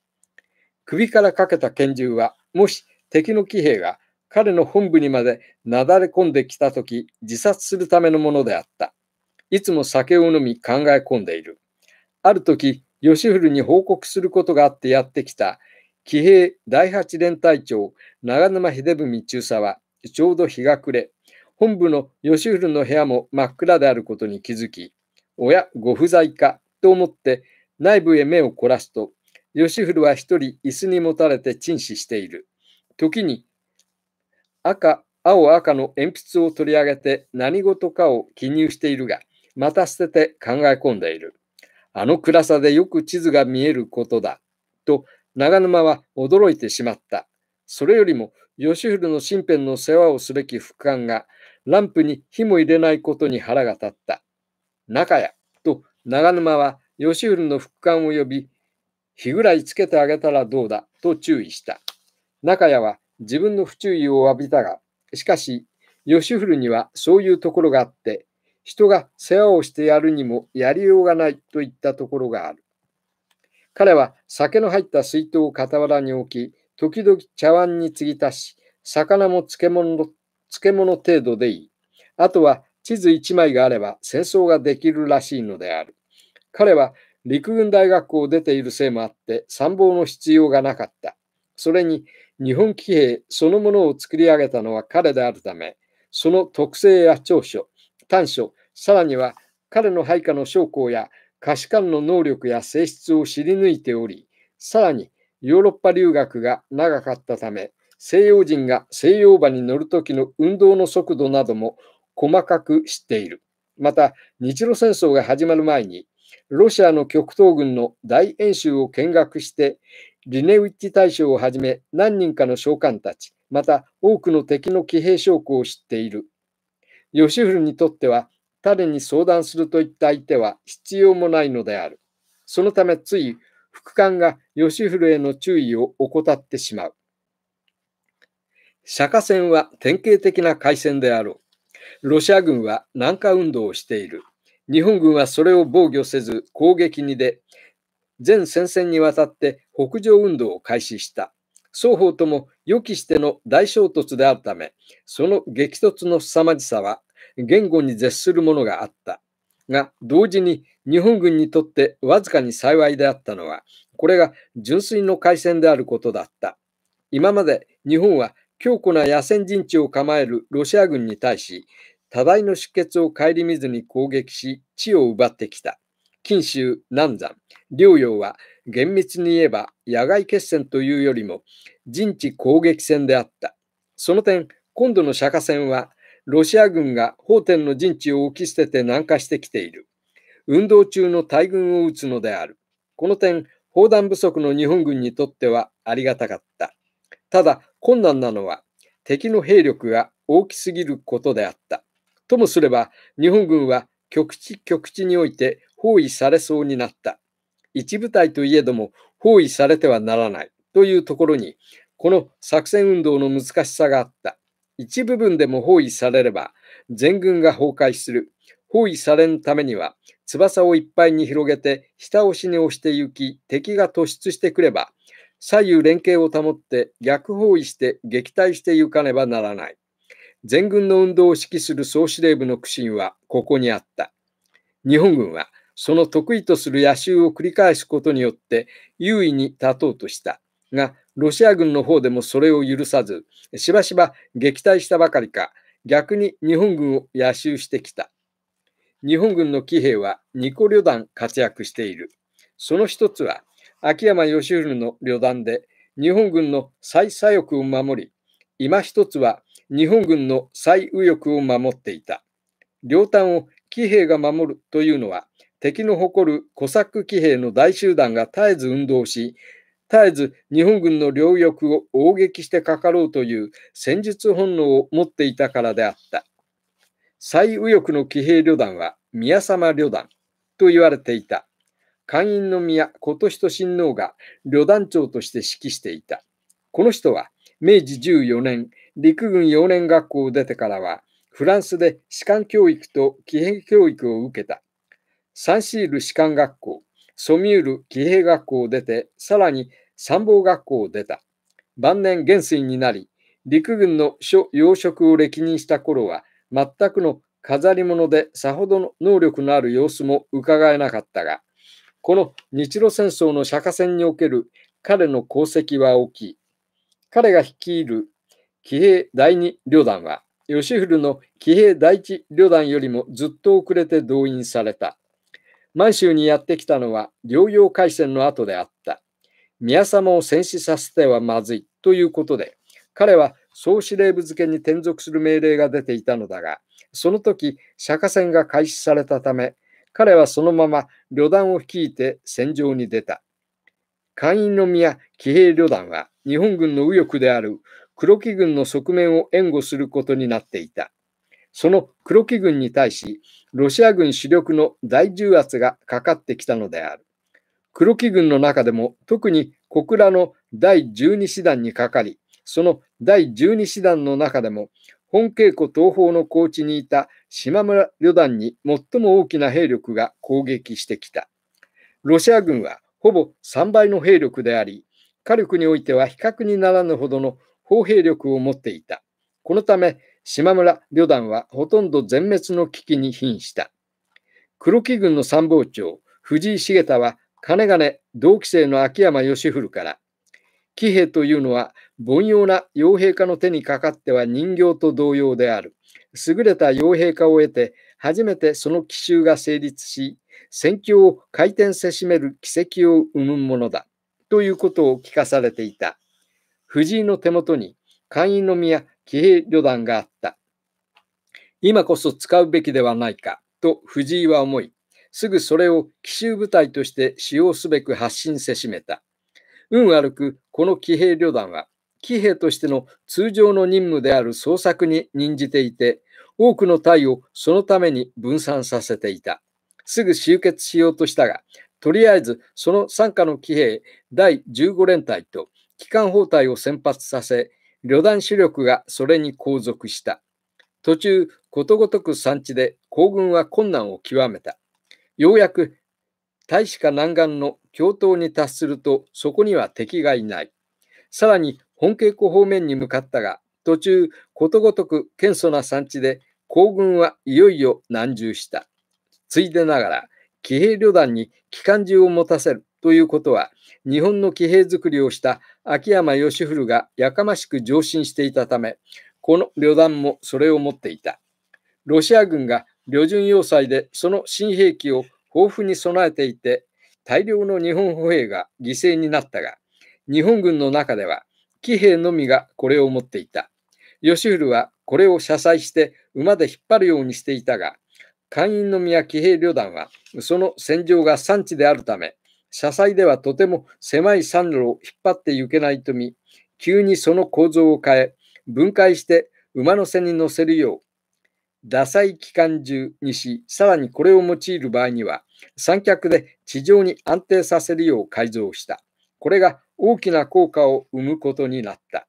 首からかけた拳銃は、もし敵の騎兵が彼の本部にまでなだれ込んできたとき、自殺するためのものであった。いつも酒を飲み考え込んでいる。ある時、吉古に報告することがあってやってきた、騎兵第八連隊長、長沼秀文中佐は、ちょうど日が暮れ、本部の吉古の部屋も真っ暗であることに気づき、親、ご不在かと思って内部へ目を凝らすと、吉古は一人椅子にもたれて陳死している。時に赤、青赤の鉛筆を取り上げて何事かを記入しているが、また捨てて考え込んでいる。あの暗さでよく地図が見えることだ。と、長沼は驚いてしまった。それよりも、吉古の身辺の世話をすべき副官が、ランプに火も入れないことに腹が立った。中屋と長沼は義古の復刊を呼び、日ぐらいつけてあげたらどうだと注意した。中屋は自分の不注意を浴びたが、しかし、義古にはそういうところがあって、人が世話をしてやるにもやりようがないといったところがある。彼は酒の入った水筒を傍らに置き、時々茶碗に継ぎ足し、魚も漬物漬物程度でいい。あとは地図1枚があれば戦争ができるらしいのである。彼は陸軍大学校を出ているせいもあって参謀の必要がなかった。それに日本騎兵そのものを作り上げたのは彼であるため、その特性や長所、短所、さらには彼の配下の将校や可視官の能力や性質を知り抜いており、さらにヨーロッパ留学が長かったため、西洋人が西洋馬に乗る時の運動の速度なども細かく知っている。また、日露戦争が始まる前に、ロシアの極東軍の大演習を見学して、リネウィッチ大将をはじめ何人かの将官たち、また多くの敵の騎兵将校を知っている。ヨシフルにとっては、彼に相談するといった相手は必要もないのである。そのためつい副官がヨシフルへの注意を怠ってしまう。釈迦船は典型的な海戦であろう。ロシア軍は南下運動をしている。日本軍はそれを防御せず攻撃に出、全戦線にわたって北上運動を開始した。双方とも予期しての大衝突であるため、その激突の凄まじさは言語に絶するものがあった。が、同時に日本軍にとってわずかに幸いであったのは、これが純粋の海戦であることだった。今まで日本は強固な野戦陣地を構えるロシア軍に対し、多大の出血を顧みずに攻撃し、地を奪ってきた。錦州、南山、両洋は厳密に言えば野外決戦というよりも陣地攻撃戦であった。その点、今度の釈迦戦は、ロシア軍が法典の陣地を置き捨てて南下してきている。運動中の大軍を撃つのである。この点、砲弾不足の日本軍にとってはありがたかった。ただ困難なのは敵の兵力が大きすぎることであった。ともすれば日本軍は局地局地において包囲されそうになった。一部隊といえども包囲されてはならないというところにこの作戦運動の難しさがあった。一部分でも包囲されれば全軍が崩壊する。包囲されんためには翼をいっぱいに広げて下押しに押して行き敵が突出してくれば左右連携を保って逆包囲して撃退してゆかねばならない。全軍の運動を指揮する総司令部の苦心はここにあった。日本軍はその得意とする野襲を繰り返すことによって優位に立とうとした。が、ロシア軍の方でもそれを許さず、しばしば撃退したばかりか、逆に日本軍を野襲してきた。日本軍の騎兵は2個旅団活躍している。その一つは、秋山義弘の旅団で日本軍の最左翼を守り、今一つは日本軍の最右翼を守っていた。両端を騎兵が守るというのは、敵の誇るコサック騎兵の大集団が絶えず運動し、絶えず日本軍の両翼を攻撃してかかろうという戦術本能を持っていたからであった。最右翼の騎兵旅団は宮様旅団と言われていた。会員の宮琴と親王が旅団長として指揮していた。この人は明治14年、陸軍幼年学校を出てからは、フランスで士官教育と騎兵教育を受けた。サンシール士官学校、ソミュール騎兵学校を出て、さらに参謀学校を出た。晩年元帥になり、陸軍の諸要職を歴任した頃は、全くの飾り物でさほどの能力のある様子も伺えなかったが、この日露戦争の釈迦戦における彼の功績は大きい。彼が率いる騎兵第二旅団は、吉古の騎兵第一旅団よりもずっと遅れて動員された。満州にやってきたのは療養海戦の後であった。宮様を戦死させてはまずいということで、彼は総司令部付けに転属する命令が出ていたのだが、その時、釈迦戦が開始されたため、彼はそのまま旅団を率いて戦場に出た。会員の宮騎兵旅団は日本軍の右翼である黒木軍の側面を援護することになっていた。その黒木軍に対し、ロシア軍主力の大重圧がかかってきたのである。黒木軍の中でも特に小倉の第12師団にかかり、その第12師団の中でも本稽古東方の高地にいた島村旅団に最も大きな兵力が攻撃してきた。ロシア軍はほぼ3倍の兵力であり、火力においては比較にならぬほどの砲兵力を持っていた。このため、島村旅団はほとんど全滅の危機に瀕した。黒木軍の参謀長、藤井重太は、金々同期生の秋山義古から、騎兵というのは凡庸な傭兵家の手にかかっては人形と同様である。優れた傭兵家を得て、初めてその奇襲が成立し、戦況を回転せしめる奇跡を生むものだ。ということを聞かされていた。藤井の手元に、会員の宮騎兵旅団があった。今こそ使うべきではないか、と藤井は思い、すぐそれを奇襲部隊として使用すべく発信せしめた。運悪く、この騎兵旅団は、騎兵としての通常の任務である捜索に任じていて、多くの隊をそのために分散させていた。すぐ集結しようとしたが、とりあえずその傘下の騎兵第15連隊と機関砲隊を先発させ、旅団主力がそれに後続した。途中、ことごとく山地で行軍は困難を極めた。ようやく大使か南岸の共闘に達すると、そこには敵がいない。さらに本稽古方面に向かったが、途中、ことごとく謙遜な産地で、行軍はいよいよ難重した。ついでながら、騎兵旅団に機関銃を持たせるということは、日本の騎兵作りをした秋山義古がやかましく上申していたため、この旅団もそれを持っていた。ロシア軍が旅順要塞でその新兵器を豊富に備えていて、大量の日本歩兵が犠牲になったが、日本軍の中では騎兵のみがこれを持っていた。義古はこれを車載して馬で引っ張るようにしていたが、会員の宮騎兵旅団は、その戦場が産地であるため、車載ではとても狭い山路を引っ張って行けないと見、急にその構造を変え、分解して馬の背に乗せるよう、打載機関銃にし、さらにこれを用いる場合には、三脚で地上に安定させるよう改造した。これが大きな効果を生むことになった。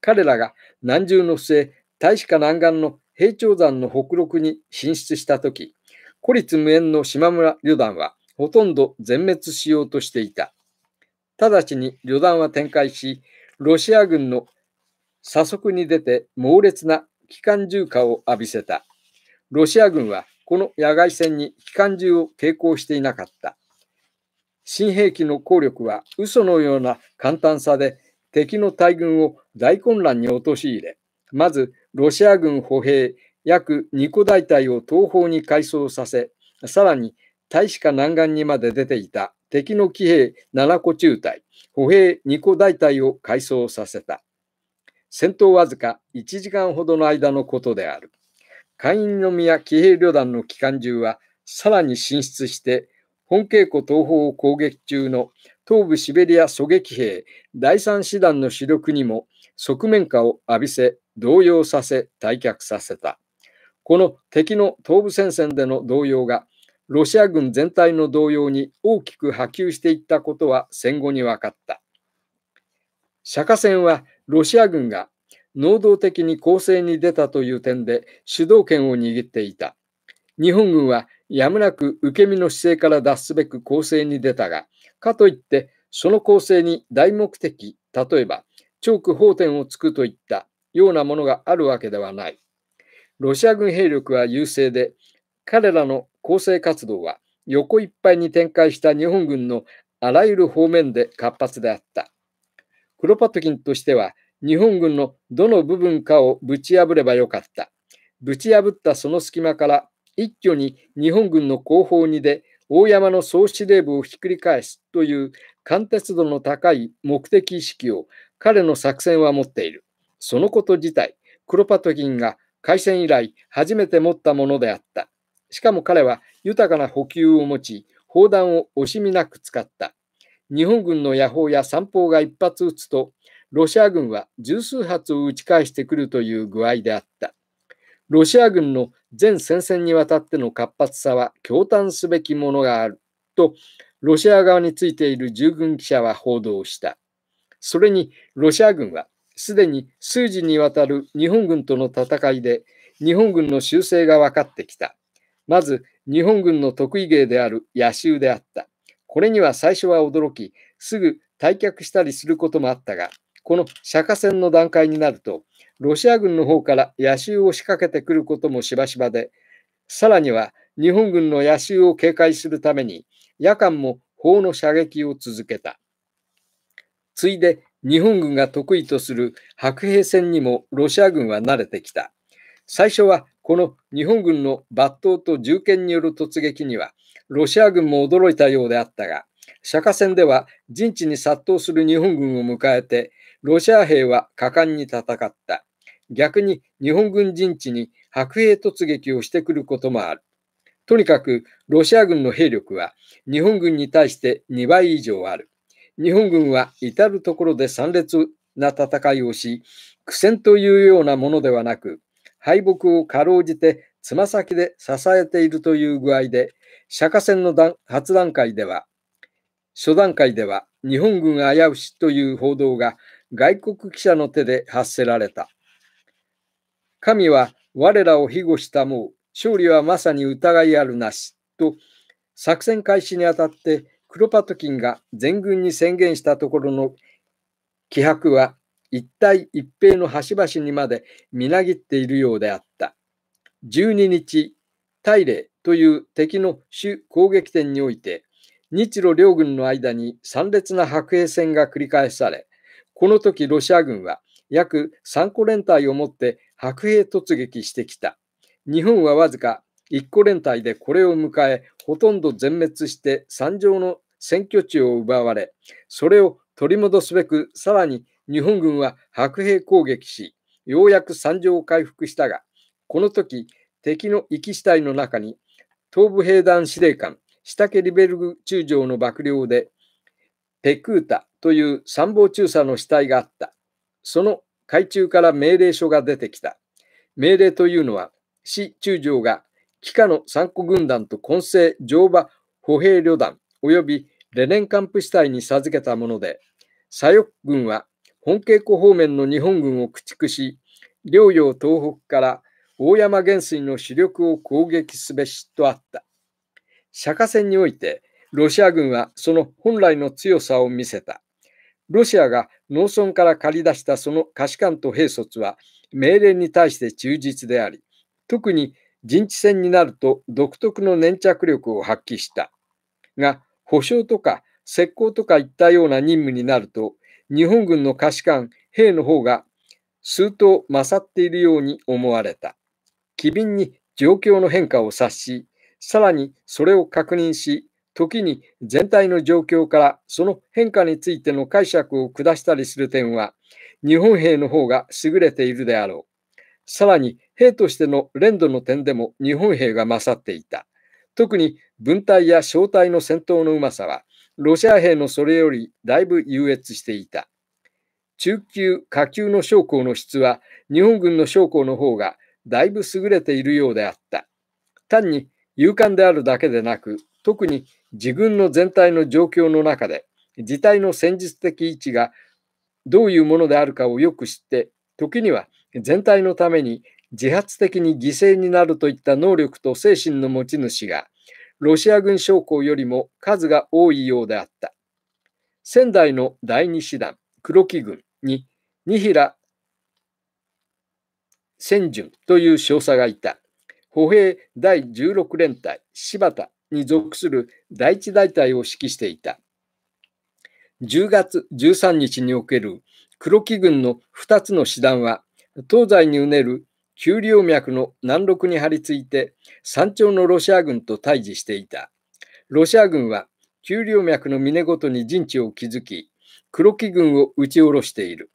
彼らが南中の末、大使館南岸の平頂山の北麓に進出したとき、孤立無縁の島村旅団はほとんど全滅しようとしていた。直ちに旅団は展開し、ロシア軍の左速に出て猛烈な機関銃火を浴びせた。ロシア軍はこの野外戦に機関銃を携行していなかった。新兵器の効力は嘘のような簡単さで敵の大軍を大混乱に陥れ、まずロシア軍歩兵約2個大隊を東方に改装させ、さらに大使館南岸にまで出ていた敵の騎兵7個中隊、歩兵2個大隊を改装させた。戦闘わずか1時間ほどの間のことである。会員の宮騎兵旅団の機関銃はさらに進出して本稽古東方を攻撃中の東部シベリア狙撃兵第3師団の主力にも側面下を浴びせ動揺させ退却させたこの敵の東部戦線での動揺がロシア軍全体の動揺に大きく波及していったことは戦後に分かった釈迦戦はロシア軍が能動的に攻勢に出たという点で主導権を握っていた日本軍はやむなく受け身の姿勢から脱すべく構成に出たが、かといって、その構成に大目的、例えば、チョーク法典をつくといったようなものがあるわけではない。ロシア軍兵力は優勢で、彼らの攻勢活動は横いっぱいに展開した日本軍のあらゆる方面で活発であった。クロパトキンとしては、日本軍のどの部分かをぶち破ればよかった。ぶち破ったその隙間から一挙に日本軍の後方に出、大山の総司令部をひっくり返すという貫徹度の高い目的意識を彼の作戦は持っている。そのこと自体、クロパトキンが開戦以来初めて持ったものであった。しかも彼は豊かな補給を持ち、砲弾を惜しみなく使った。日本軍の野砲や散砲が一発撃つと、ロシア軍は十数発を撃ち返してくるという具合であった。ロシア軍の全戦線にわたっての活発さは驚嘆すべきものがあるとロシア側についている従軍記者は報道した。それにロシア軍はすでに数時にわたる日本軍との戦いで日本軍の修正が分かってきた。まず日本軍の得意芸である野襲であった。これには最初は驚き、すぐ退却したりすることもあったが、この釈迦戦の段階になると、ロシア軍の方から野襲を仕掛けてくることもしばしばで、さらには日本軍の野襲を警戒するために、夜間も砲の射撃を続けた。ついで日本軍が得意とする白兵戦にもロシア軍は慣れてきた。最初はこの日本軍の抜刀と銃剣による突撃にはロシア軍も驚いたようであったが、釈迦戦では陣地に殺到する日本軍を迎えてロシア兵は果敢に戦った。逆に日本軍陣地に白兵突撃をしてくることもある。とにかくロシア軍の兵力は日本軍に対して2倍以上ある。日本軍は至るところで惨烈な戦いをし、苦戦というようなものではなく、敗北をかろうじてつま先で支えているという具合で、釈迦戦の初段階では、初段階では日本軍危うしという報道が外国記者の手で発せられた。神は我らを庇護したもう、勝利はまさに疑いあるなし、と作戦開始にあたってクロパトキンが全軍に宣言したところの気迫は一帯一平の端々にまでみなぎっているようであった。12日、大礼という敵の主攻撃戦において、日露両軍の間に惨烈な白兵戦が繰り返され、この時ロシア軍は約3個連隊を持って白兵突撃してきた。日本はわずか1個連隊でこれを迎え、ほとんど全滅して山上の占拠地を奪われ、それを取り戻すべく、さらに日本軍は白兵攻撃し、ようやく山上を回復したが、この時、敵の行き死体の中に、東部兵団司令官、下家リベルグ中将の幕僚で、ペクータ、という参謀中佐の死体があった。その海中から命令書が出てきた。命令というのは、市中将が帰化の三国軍団と混成乗馬歩兵旅団及びレネンカンプ死体に授けたもので、左翼軍は本稽古方面の日本軍を駆逐し、両洋東北から大山元帥の主力を攻撃すべしとあった。釈迦戦において、ロシア軍はその本来の強さを見せた。ロシアが農村から借り出したその可視観と兵卒は命令に対して忠実であり、特に陣地戦になると独特の粘着力を発揮した。が、保証とか石膏とかいったような任務になると、日本軍の可視観兵の方が数頭勝っているように思われた。機敏に状況の変化を察し、さらにそれを確認し、時に全体の状況からその変化についての解釈を下したりする点は、日本兵の方が優れているであろう。さらに、兵としての連度の点でも日本兵が勝っていた。特に分隊や小隊の戦闘のうまさは、ロシア兵のそれよりだいぶ優越していた。中級、下級の将校の質は、日本軍の将校の方がだいぶ優れているようであった。単に勇敢であるだけでなく、特に自軍の全体の状況の中で、事態の戦術的位置がどういうものであるかをよく知って、時には全体のために自発的に犠牲になるといった能力と精神の持ち主が、ロシア軍将校よりも数が多いようであった。仙台の第二師団、黒木軍に二平千順という少佐がいた。歩兵第16連隊、柴田に属する第一大隊を指揮していた。10月13日における黒木軍の2つの師団は、東西にうねる丘陵脈の南麓に張り付いて、山頂のロシア軍と対峙していた。ロシア軍は丘陵脈の峰ごとに陣地を築き、黒木軍を撃ち下ろしている。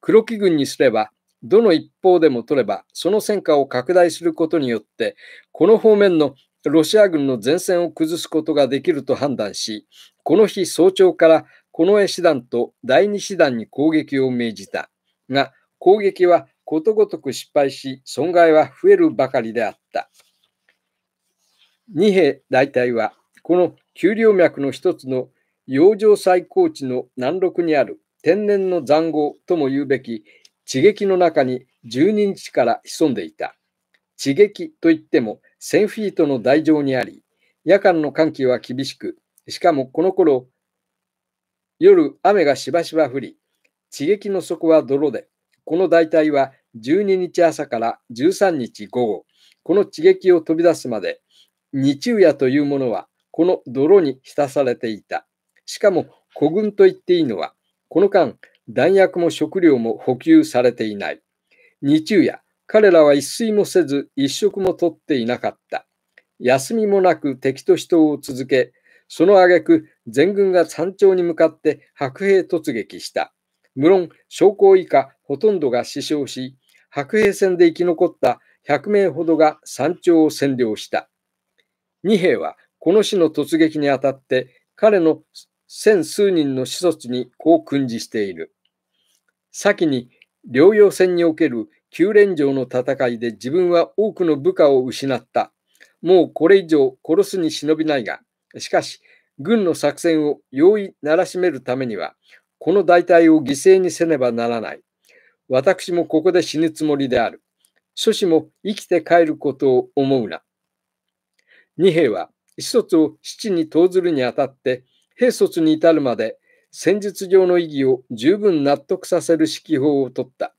黒木軍にすれば、どの一方でも取れば、その戦果を拡大することによって、この方面のロシア軍の前線を崩すことができると判断し、この日早朝から近衛師団と第二師団に攻撃を命じた。が、攻撃はことごとく失敗し、損害は増えるばかりであった。二兵大隊は、この丘陵脈の一つの洋上最高地の南麓にある天然の塹壕とも言うべき地撃の中に12日から潜んでいた。地撃といっても1000フィートの台上にあり、夜間の寒気は厳しく、しかもこの頃、夜雨がしばしば降り、地撃の底は泥で、この大隊は12日朝から13日午後、この地撃を飛び出すまで、日夜というものはこの泥に浸されていた。しかも古軍と言っていいのは、この間、弾薬も食料も補給されていない。日中夜、彼らは一睡もせず、一食もとっていなかった。休みもなく敵と死闘を続け、その挙句、全軍が山頂に向かって白兵突撃した。無論、将校以下ほとんどが死傷し、白兵戦で生き残った100名ほどが山頂を占領した。二兵はこの死の突撃にあたって、彼の千数人の子卒にこう訓示している。先に療養戦における九連城の戦いで自分は多くの部下を失った。もうこれ以上殺すに忍びないが、しかし、軍の作戦を容易ならしめるためには、この大隊を犠牲にせねばならない。私もここで死ぬつもりである。諸子も生きて帰ることを思うな。二兵は一つを七に投ずるにあたって、兵卒に至るまで戦術上の意義を十分納得させる指揮法を取った。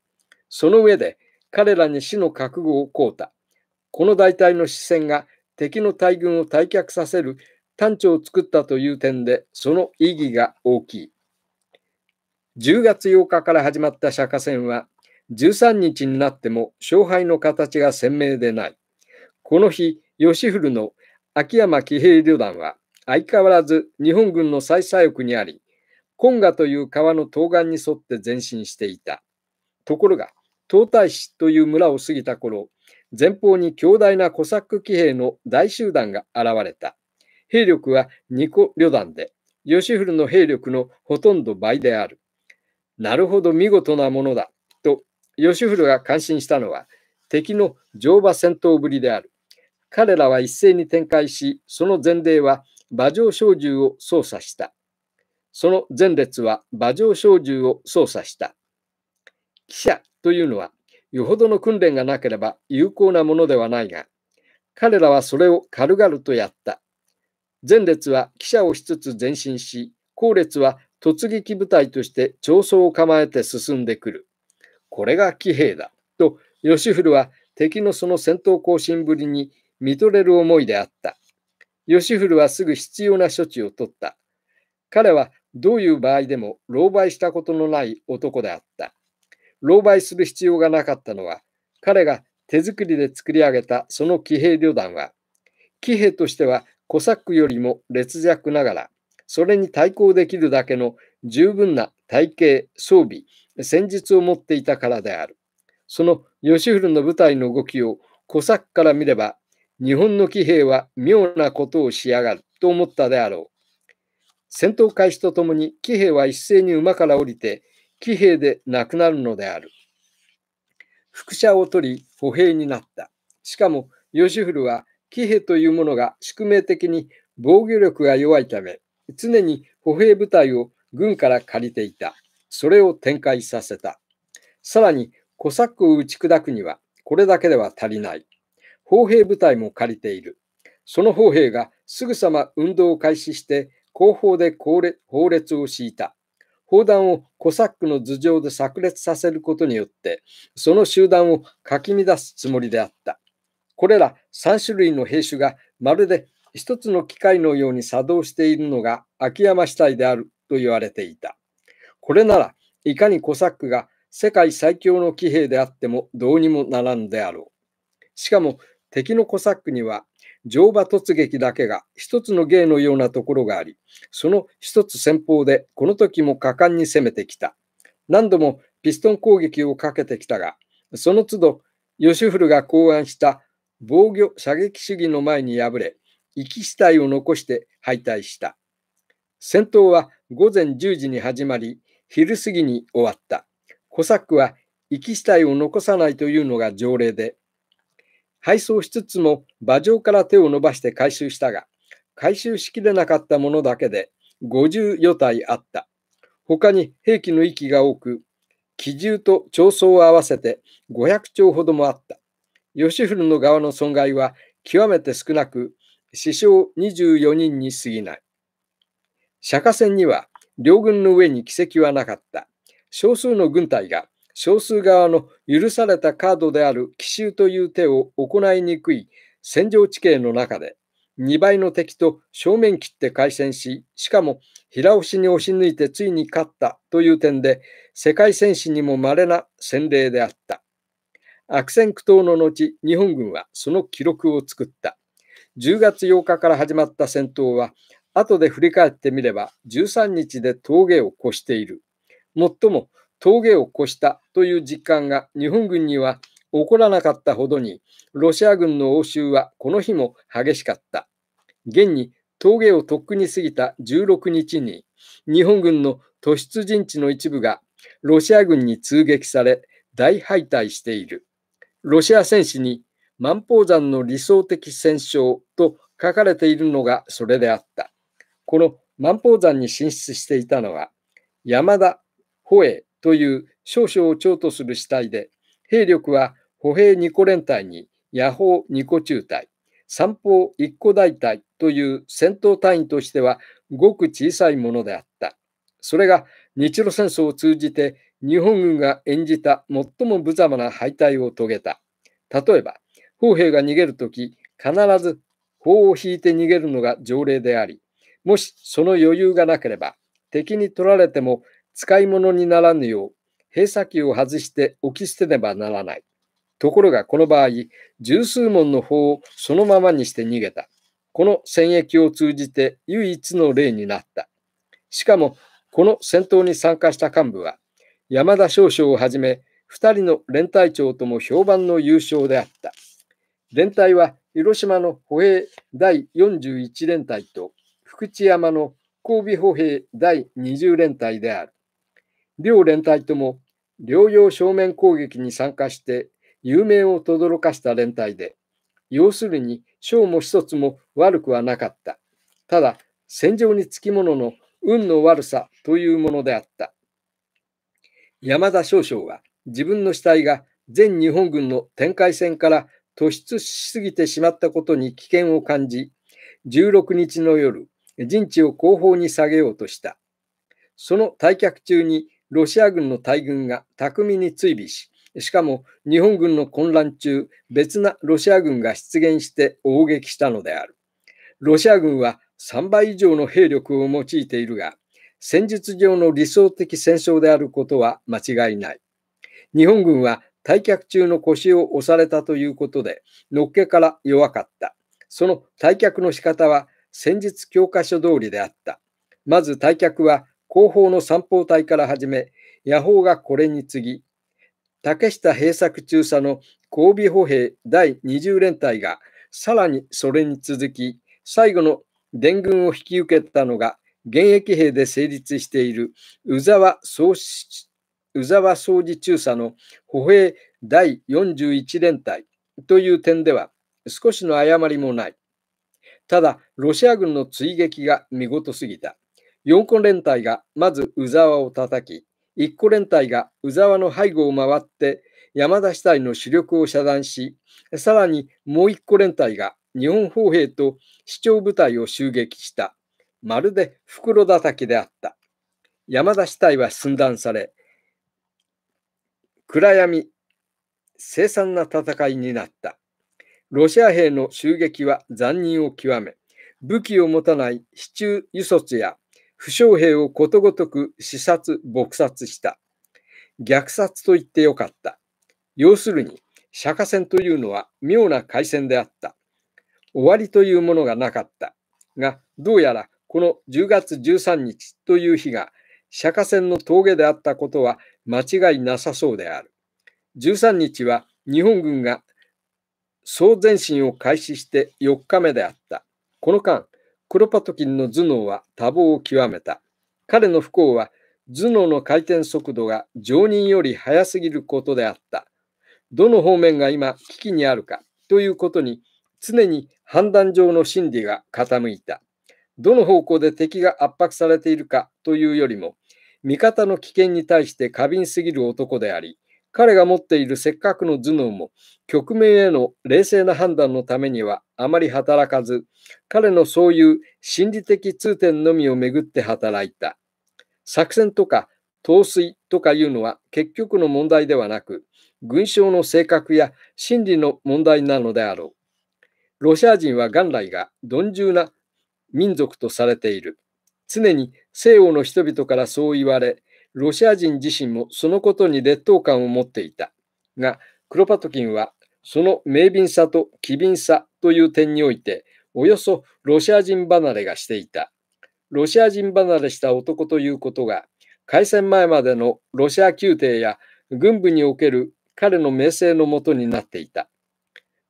その上で彼らに死の覚悟を請うた。この大隊の視線が敵の大軍を退却させる単調を作ったという点で、その意義が大きい。10月8日から始まった釈迦戦は、13日になっても勝敗の形が鮮明でない。この日、吉古の秋山騎兵旅団は、相変わらず日本軍の最左翼にあり、コンガという川の東岸に沿って前進していた。ところが、東大市という村を過ぎた頃、前方に強大なコサック騎兵の大集団が現れた。兵力は2個旅団で、フルの兵力のほとんど倍である。なるほど見事なものだ、とフルが感心したのは、敵の乗馬戦闘ぶりである。彼らは一斉に展開し、その前例は馬上小銃を操作した。その前列は馬上小銃を操作した。記者というのは、よほどの訓練がなければ有効なものではないが、彼らはそれを軽々とやった。前列は汽車をしつつ前進し、後列は突撃部隊として長層を構えて進んでくる。これが騎兵だ。と、吉古は敵のその戦闘行進ぶりに見とれる思いであった。吉古はすぐ必要な処置を取った。彼はどういう場合でも狼狽したことのない男であった。狼狽する必要がなかったのは、彼が手作りで作り上げたその騎兵旅団は、騎兵としてはコサックよりも劣弱ながら、それに対抗できるだけの十分な体系、装備、戦術を持っていたからである。その義古の部隊の動きをコサックから見れば、日本の騎兵は妙なことをしやがると思ったであろう。戦闘開始とともに騎兵は一斉に馬から降りて騎兵で亡くなるのである。副車を取り歩兵になった。しかも、フ古は騎兵というものが宿命的に防御力が弱いため、常に歩兵部隊を軍から借りていた。それを展開させた。さらに、コサックを打ち砕くには、これだけでは足りない。砲兵部隊も借りている。その砲兵がすぐさま運動を開始して後方で法列を敷いた。砲弾をコサックの頭上で炸裂させることによって、その集団をかき乱すつもりであった。これら3種類の兵種がまるで一つの機械のように作動しているのが秋山死体であると言われていた。これなら、いかにコサックが世界最強の騎兵であってもどうにもならんであろう。しかも敵のコサックには乗馬突撃だけが一つの芸のようなところがあり、その一つ先方でこの時も果敢に攻めてきた。何度もピストン攻撃をかけてきたが、その都度、フルが考案した防御射撃主義の前に敗れ、遺棄死体を残して敗退した。戦闘は午前10時に始まり、昼過ぎに終わった。コサックは遺棄死体を残さないというのが条例で、配送しつつも馬上から手を伸ばして回収したが、回収しきれなかったものだけで5 0余体あった。他に兵器の域が多く、機銃と調装を合わせて500丁ほどもあった。フルの側の損害は極めて少なく、死傷24人に過ぎない。釈迦船には両軍の上に奇跡はなかった。少数の軍隊が少数側の許されたカードである奇襲という手を行いにくい戦場地形の中で、2倍の敵と正面切って開戦し、しかも平押しに押し抜いてついに勝ったという点で、世界戦士にも稀な先例であった。悪戦苦闘の後、日本軍はその記録を作った。10月8日から始まった戦闘は、後で振り返ってみれば13日で峠を越している。もっとも峠を越したという実感が日本軍には起こらなかったほどに、ロシア軍の応酬はこの日も激しかった。現に峠をとっくに過ぎた16日に、日本軍の突出陣地の一部がロシア軍に通撃され、大敗退している。ロシア戦士に万宝山の理想的戦勝と書かれているのがそれであった。この万宝山に進出していたのは、山田、保栄、という少々を長とする死体で、兵力は歩兵2個連隊に野砲2個中隊、三砲1個大隊という戦闘隊員としてはごく小さいものであった。それが日露戦争を通じて日本軍が演じた最も無様な敗退を遂げた。例えば、砲兵が逃げるとき、必ず砲を引いて逃げるのが条例であり、もしその余裕がなければ、敵に取られても使い物にならぬよう、閉鎖器を外して置き捨てねばならない。ところがこの場合、十数門の方をそのままにして逃げた。この戦役を通じて唯一の例になった。しかも、この戦闘に参加した幹部は、山田少将をはじめ、二人の連隊長とも評判の優勝であった。連隊は広島の歩兵第41連隊と福知山の交尾歩兵第20連隊である。両連隊とも両用正面攻撃に参加して有名を轟かした連隊で、要するに将も一つも悪くはなかった。ただ、戦場につきものの運の悪さというものであった。山田少将は自分の死体が全日本軍の展開戦から突出しすぎてしまったことに危険を感じ、16日の夜、陣地を後方に下げようとした。その退却中にロシア軍の大軍が巧みに追尾し、しかも日本軍の混乱中、別なロシア軍が出現して応撃したのである。ロシア軍は3倍以上の兵力を用いているが、戦術上の理想的戦争であることは間違いない。日本軍は退却中の腰を押されたということで、のっけから弱かった。その退却の仕方は戦術教科書通りであった。まず退却は後方の三方体から始め、野砲がこれに次ぎ、竹下平作中佐の交尾歩兵第20連隊が、さらにそれに続き、最後の伝軍を引き受けたのが、現役兵で成立している宇沢総宇沢総司中佐の歩兵第41連隊という点では、少しの誤りもない。ただ、ロシア軍の追撃が見事すぎた。4個連隊がまず宇沢を叩き、1個連隊が宇沢の背後を回って山田死体の主力を遮断し、さらにもう1個連隊が日本砲兵と市長部隊を襲撃した。まるで袋叩きであった。山田死体は寸断され、暗闇、凄惨な戦いになった。ロシア兵の襲撃は残忍を極め、武器を持たない市中輸卒や負傷兵をことごとく視察、撲殺した。虐殺と言ってよかった。要するに、釈迦戦というのは妙な回戦であった。終わりというものがなかった。が、どうやらこの10月13日という日が釈迦戦の峠であったことは間違いなさそうである。13日は日本軍が総前進を開始して4日目であった。この間、クロパトキンの頭脳は多忙を極めた。彼の不幸は頭脳の回転速度が常人より速すぎることであった。どの方面が今危機にあるかということに常に判断上の心理が傾いた。どの方向で敵が圧迫されているかというよりも、味方の危険に対して過敏すぎる男であり、彼が持っているせっかくの頭脳も局面への冷静な判断のためにはあまり働かず、彼のそういう心理的通点のみをめぐって働いた。作戦とか陶酔とかいうのは結局の問題ではなく、群衆の性格や心理の問題なのであろう。ロシア人は元来が鈍重な民族とされている。常に西欧の人々からそう言われ、ロシア人自身もそのことに劣等感を持っていた。が、クロパトキンはその明敏さと機敏さという点において、およそロシア人離れがしていた。ロシア人離れした男ということが、開戦前までのロシア宮廷や軍部における彼の名声のもとになっていた。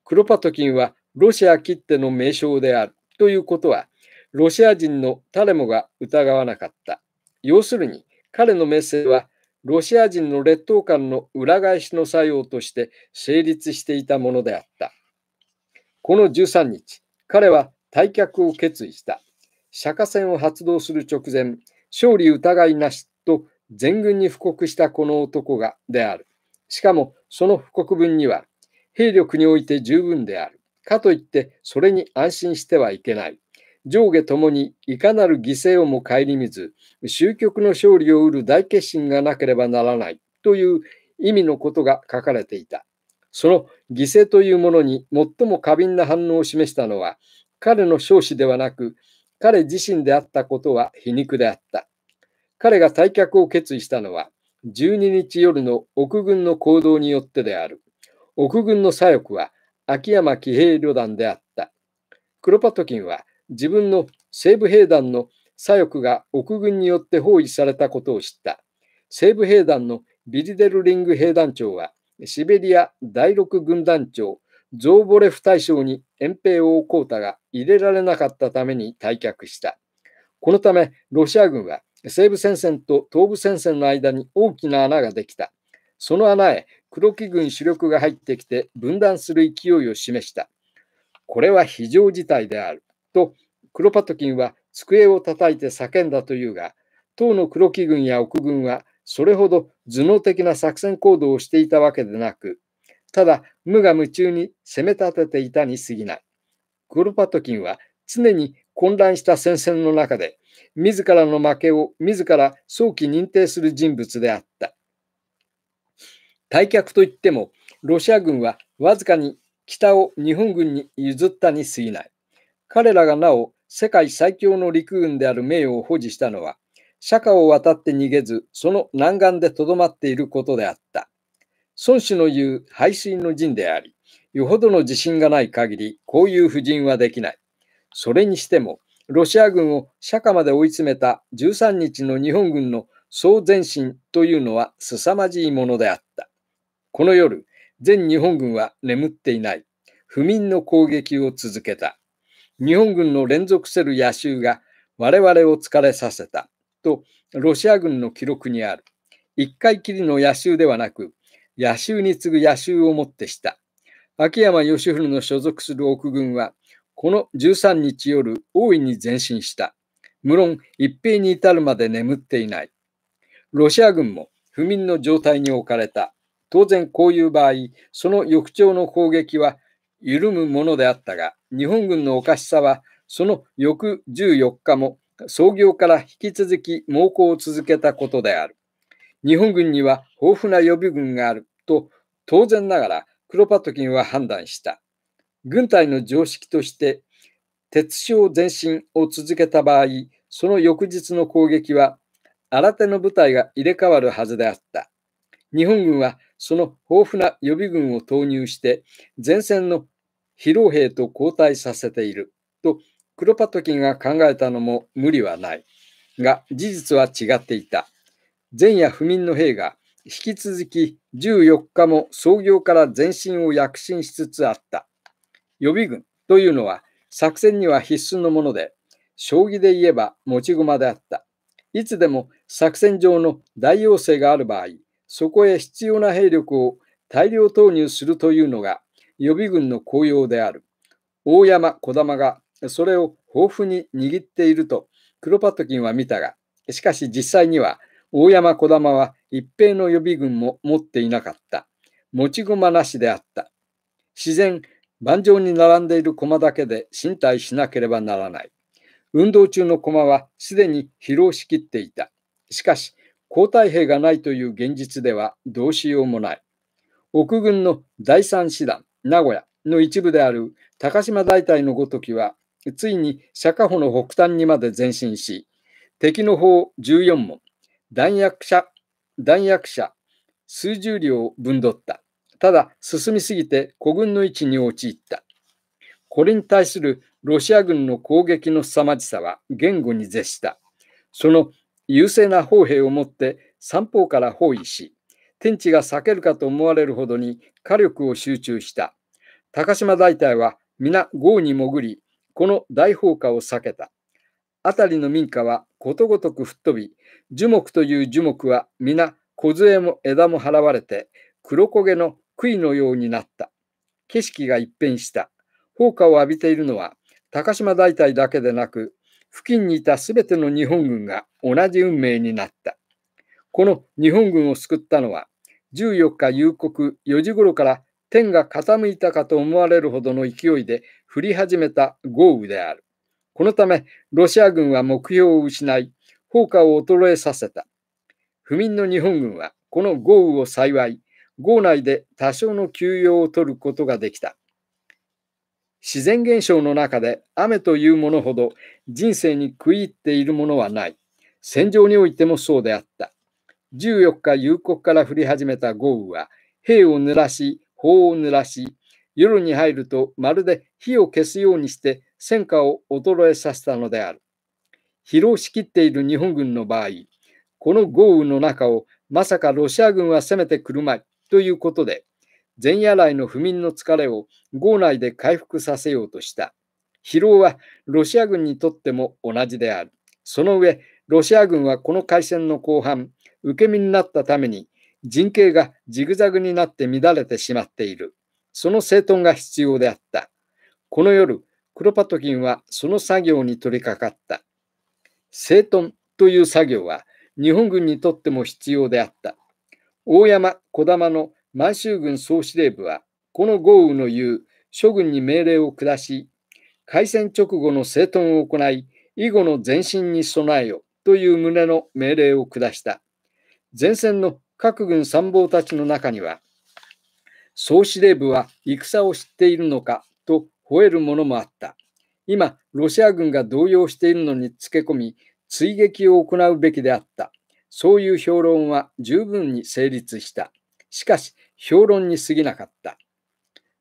クロパトキンはロシアきっての名称であるということは、ロシア人の誰もが疑わなかった。要するに、彼のメッセージは、ロシア人の劣等感の裏返しの作用として成立していたものであった。この13日、彼は退却を決意した。釈迦戦を発動する直前、勝利疑いなしと全軍に布告したこの男がである。しかも、その布告文には、兵力において十分である。かといって、それに安心してはいけない。上下ともにいかなる犠牲をも顧みず、終局の勝利を得る大決心がなければならないという意味のことが書かれていた。その犠牲というものに最も過敏な反応を示したのは、彼の少子ではなく、彼自身であったことは皮肉であった。彼が退却を決意したのは、12日夜の奥軍の行動によってである。奥軍の左翼は秋山騎兵旅団であった。クロパトキンは自分の西部兵団の左翼が奥軍によって包囲されたことを知った。西部兵団のビリデルリング兵団長は、シベリア第6軍団長、ゾーボレフ大将に遠平王コータが入れられなかったために退却した。このため、ロシア軍は西部戦線と東部戦線の間に大きな穴ができた。その穴へ黒木軍主力が入ってきて分断する勢いを示した。これは非常事態である。とクロパトキンは机を叩いて叫んだというが、当の黒木軍や奥軍はそれほど頭脳的な作戦行動をしていたわけでなく、ただ無我夢中に攻め立てていたに過ぎない。クロパトキンは常に混乱した戦線の中で、自らの負けを自ら早期認定する人物であった。退却といっても、ロシア軍はわずかに北を日本軍に譲ったに過ぎない。彼らがなお世界最強の陸軍である名誉を保持したのは、釈迦を渡って逃げず、その南岸でとどまっていることであった。孫子の言う背水の陣であり、よほどの自信がない限り、こういう布陣はできない。それにしても、ロシア軍を釈迦まで追い詰めた13日の日本軍の総前進というのは凄まじいものであった。この夜、全日本軍は眠っていない。不眠の攻撃を続けた。日本軍の連続する野襲が我々を疲れさせたとロシア軍の記録にある。一回きりの野襲ではなく、野襲に次ぐ野襲をもってした。秋山義文の所属する奥軍は、この13日夜、大いに前進した。無論、一平に至るまで眠っていない。ロシア軍も不眠の状態に置かれた。当然、こういう場合、その翌朝の攻撃は緩むものであったが、日本軍のおかしさは、その翌14日も創業から引き続き猛攻を続けたことである。日本軍には豊富な予備軍があると当然ながらクロパトキンは判断した。軍隊の常識として鉄章前進を続けた場合、その翌日の攻撃は新手の部隊が入れ替わるはずであった。日本軍はその豊富な予備軍を投入して前線の疲労兵と交代させているとクロパトキンが考えたのも無理はないが事実は違っていた前夜不眠の兵が引き続き14日も創業から前進を躍進しつつあった予備軍というのは作戦には必須のもので将棋で言えば持ち駒であったいつでも作戦上の大要請がある場合そこへ必要な兵力を大量投入するというのが予備軍の紅葉である。大山小玉がそれを豊富に握っているとクロパトキンは見たが、しかし実際には大山小玉は一平の予備軍も持っていなかった。持ち駒なしであった。自然、盤上に並んでいる駒だけで身体しなければならない。運動中の駒はすでに疲労しきっていた。しかし、交代兵がないという現実ではどうしようもない。奥軍の第三師団、名古屋の一部である高島大隊のごときは、ついに釈迦保の北端にまで前進し、敵の砲14門、弾薬者、弾薬者、数十両を取った。ただ、進みすぎて孤軍の位置に陥った。これに対するロシア軍の攻撃の凄まじさは言語に絶した。その優勢な砲兵をもって三方から包囲し、天地が裂けるかと思われるほどに火力を集中した。高島大隊は皆豪に潜り、この大放火を避けた。辺りの民家はことごとく吹っ飛び、樹木という樹木は皆梢も枝も払われて、黒焦げの杭のようになった。景色が一変した。放火を浴びているのは、高島大隊だけでなく、付近にいたすべての日本軍が同じ運命になった。この日本軍を救ったのは、14日夕刻4時頃から天が傾いたかと思われるほどの勢いで降り始めた豪雨である。このため、ロシア軍は目標を失い、砲火を衰えさせた。不眠の日本軍は、この豪雨を幸い、豪内で多少の休養を取ることができた。自然現象の中で雨というものほど人生に食い入っているものはない。戦場においてもそうであった。14日夕刻から降り始めた豪雨は、兵を濡らし、砲を濡らし、夜に入るとまるで火を消すようにして戦火を衰えさせたのである。疲労しきっている日本軍の場合、この豪雨の中をまさかロシア軍は攻めてくるまいということで、前夜来の不眠の疲れを豪内で回復させようとした。疲労はロシア軍にとっても同じである。その上、ロシア軍はこの海戦の後半、受け身になったために陣形がジグザグになって乱れてしまっている。その整頓が必要であった。この夜、クロパトキンはその作業に取り掛かった。整頓という作業は日本軍にとっても必要であった。大山児玉の満州軍総司令部は、この豪雨の言う諸軍に命令を下し、開戦直後の整頓を行い、以後の前進に備えよという旨の命令を下した。前線の各軍参謀たちの中には、総司令部は戦を知っているのかと吠える者もあった。今、ロシア軍が動揺しているのにつけ込み、追撃を行うべきであった。そういう評論は十分に成立した。しかし、評論に過ぎなかった。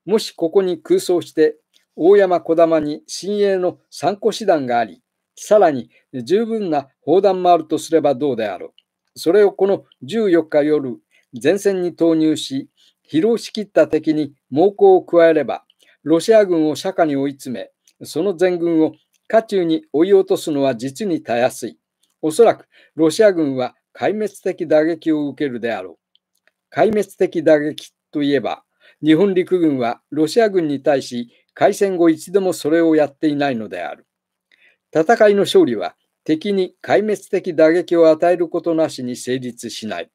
もしここに空想して、大山小玉に新鋭の参考師団があり、さらに十分な砲弾もあるとすればどうであろう。それをこの14日夜、前線に投入し、疲労しきった敵に猛攻を加えれば、ロシア軍を釈迦に追い詰め、その全軍を渦中に追い落とすのは実にたやすい。おそらくロシア軍は壊滅的打撃を受けるであろう。壊滅的打撃といえば、日本陸軍はロシア軍に対し開戦後一度もそれをやっていないのである。戦いの勝利は敵に壊滅的打撃を与えることなしに成立しない。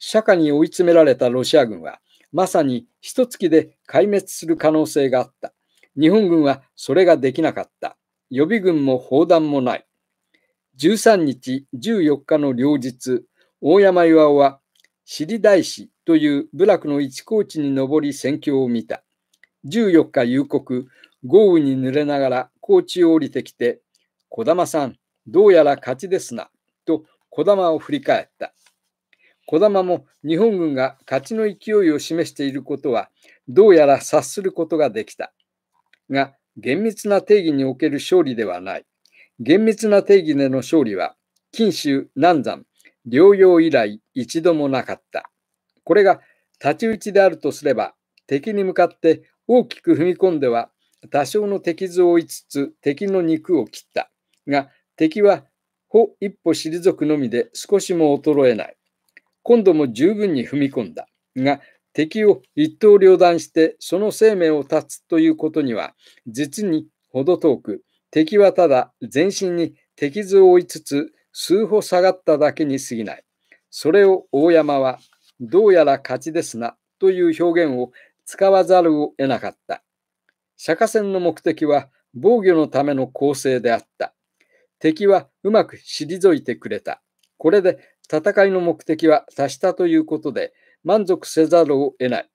釈迦に追い詰められたロシア軍は、まさに一月で壊滅する可能性があった。日本軍はそれができなかった。予備軍も砲弾もない。13日、14日の両日、大山岩尾は、尻大師という部落の一高地に登り戦況を見た。14日夕刻、豪雨に濡れながら高地を降りてきて、小玉さん、どうやら勝ちですな、と小玉を振り返った。小玉も日本軍が勝ちの勢いを示していることは、どうやら察することができた。が、厳密な定義における勝利ではない。厳密な定義での勝利は、金州、南山、療養以来一度もなかった。これが太刀打ちであるとすれば、敵に向かって大きく踏み込んでは、多少の敵図を追いつつ敵の肉を切った。が、敵は歩一歩退くのみで少しも衰えない。今度も十分に踏み込んだ。が、敵を一刀両断してその生命を断つということには、実に程遠く、敵はただ全身に敵図を追いつつ、数歩下がっただけに過ぎない。それを大山は、どうやら勝ちですな、という表現を使わざるを得なかった。釈迦戦の目的は防御のための構成であった。敵はうまく退いてくれた。これで戦いの目的は達したということで、満足せざるを得ない。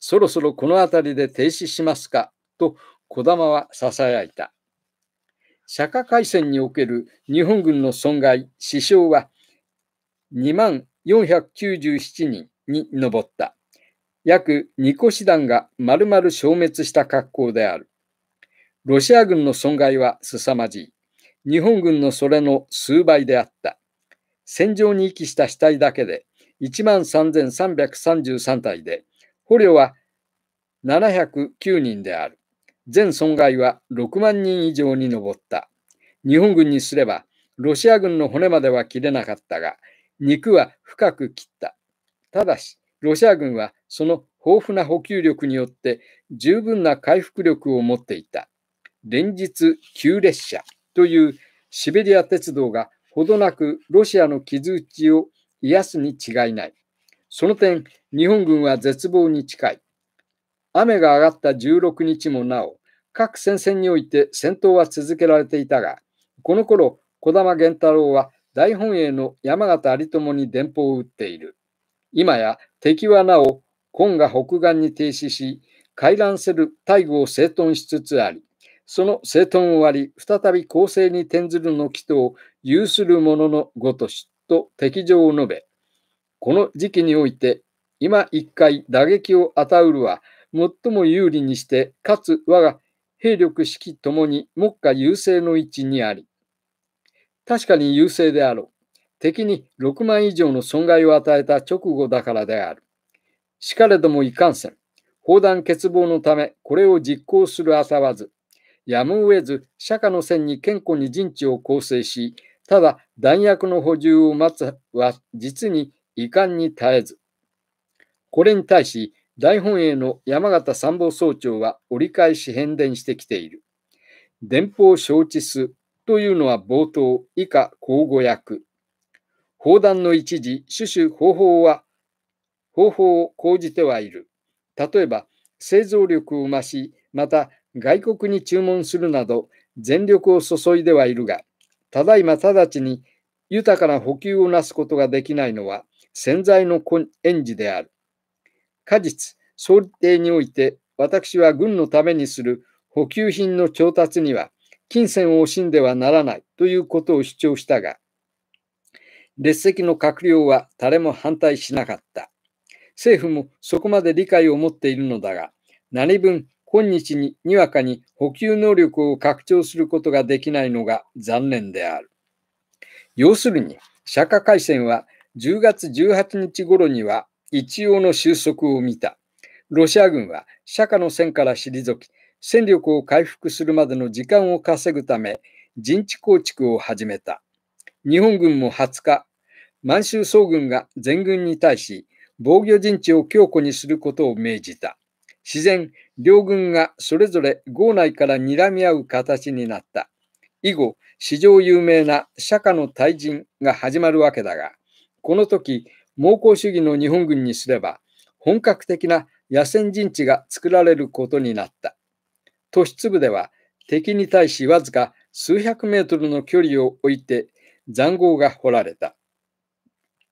そろそろこの辺りで停止しますかと児玉は囁いた。釈迦海戦における日本軍の損害、死傷は2万497人に上った。約2個師団が丸々消滅した格好である。ロシア軍の損害は凄まじい。日本軍のそれの数倍であった。戦場に遺棄した死体だけで1万3333体で、捕虜は709人である。全損害は6万人以上に上った。日本軍にすれば、ロシア軍の骨までは切れなかったが、肉は深く切った。ただし、ロシア軍はその豊富な補給力によって十分な回復力を持っていた。連日、急列車。というシベリア鉄道がほどなくロシアの傷打ちを癒すに違いない。その点、日本軍は絶望に近い。雨が上がった16日もなお、各戦線において戦闘は続けられていたが、この頃、児玉源太郎は大本営の山形有朋に電報を打っている。今や敵はなお、今が北岸に停止し、回覧する大軍を整頓しつつあり、その整頓をわり、再び公正に転ずるの祈祷を有する者のごとしと敵情を述べ、この時期において、今一回打撃を与うるは、最も有利にして、かつ我が兵力揮ともに目下優勢の位置にあり、確かに優勢であろう。敵に6万以上の損害を与えた直後だからである。しかれどもいかんせん。砲弾欠乏のため、これを実行するあたわず、やむを得ず釈迦の線に健康に陣地を構成し、ただ弾薬の補充を待つは実に遺憾に絶えず。これに対し、大本営の山形参謀総長は折り返し変電してきている。電報承知すというのは冒頭以下口語訳。砲弾の一時、種々方法は、方法を講じてはいる。例えば、製造力を増し、また外国に注文するなど全力を注いではいるが、ただいま直ちに豊かな補給をなすことができないのは潜在の園児である。果実、総理定において私は軍のためにする補給品の調達には金銭を惜しんではならないということを主張したが、列席の閣僚は誰も反対しなかった。政府もそこまで理解を持っているのだが、何分今日ににわかに補給能力を拡張することができないのが残念である。要するに、釈迦海戦は10月18日頃には一応の収束を見た。ロシア軍は釈迦の戦から退き、戦力を回復するまでの時間を稼ぐため、陣地構築を始めた。日本軍も20日、満州総軍が全軍に対し、防御陣地を強固にすることを命じた。自然、両軍がそれぞれ郷内から睨み合う形になった。以後、史上有名な釈迦の退陣が始まるわけだが、この時、猛攻主義の日本軍にすれば、本格的な野戦陣地が作られることになった。都市部では、敵に対しわずか数百メートルの距離を置いて塹壕が掘られた。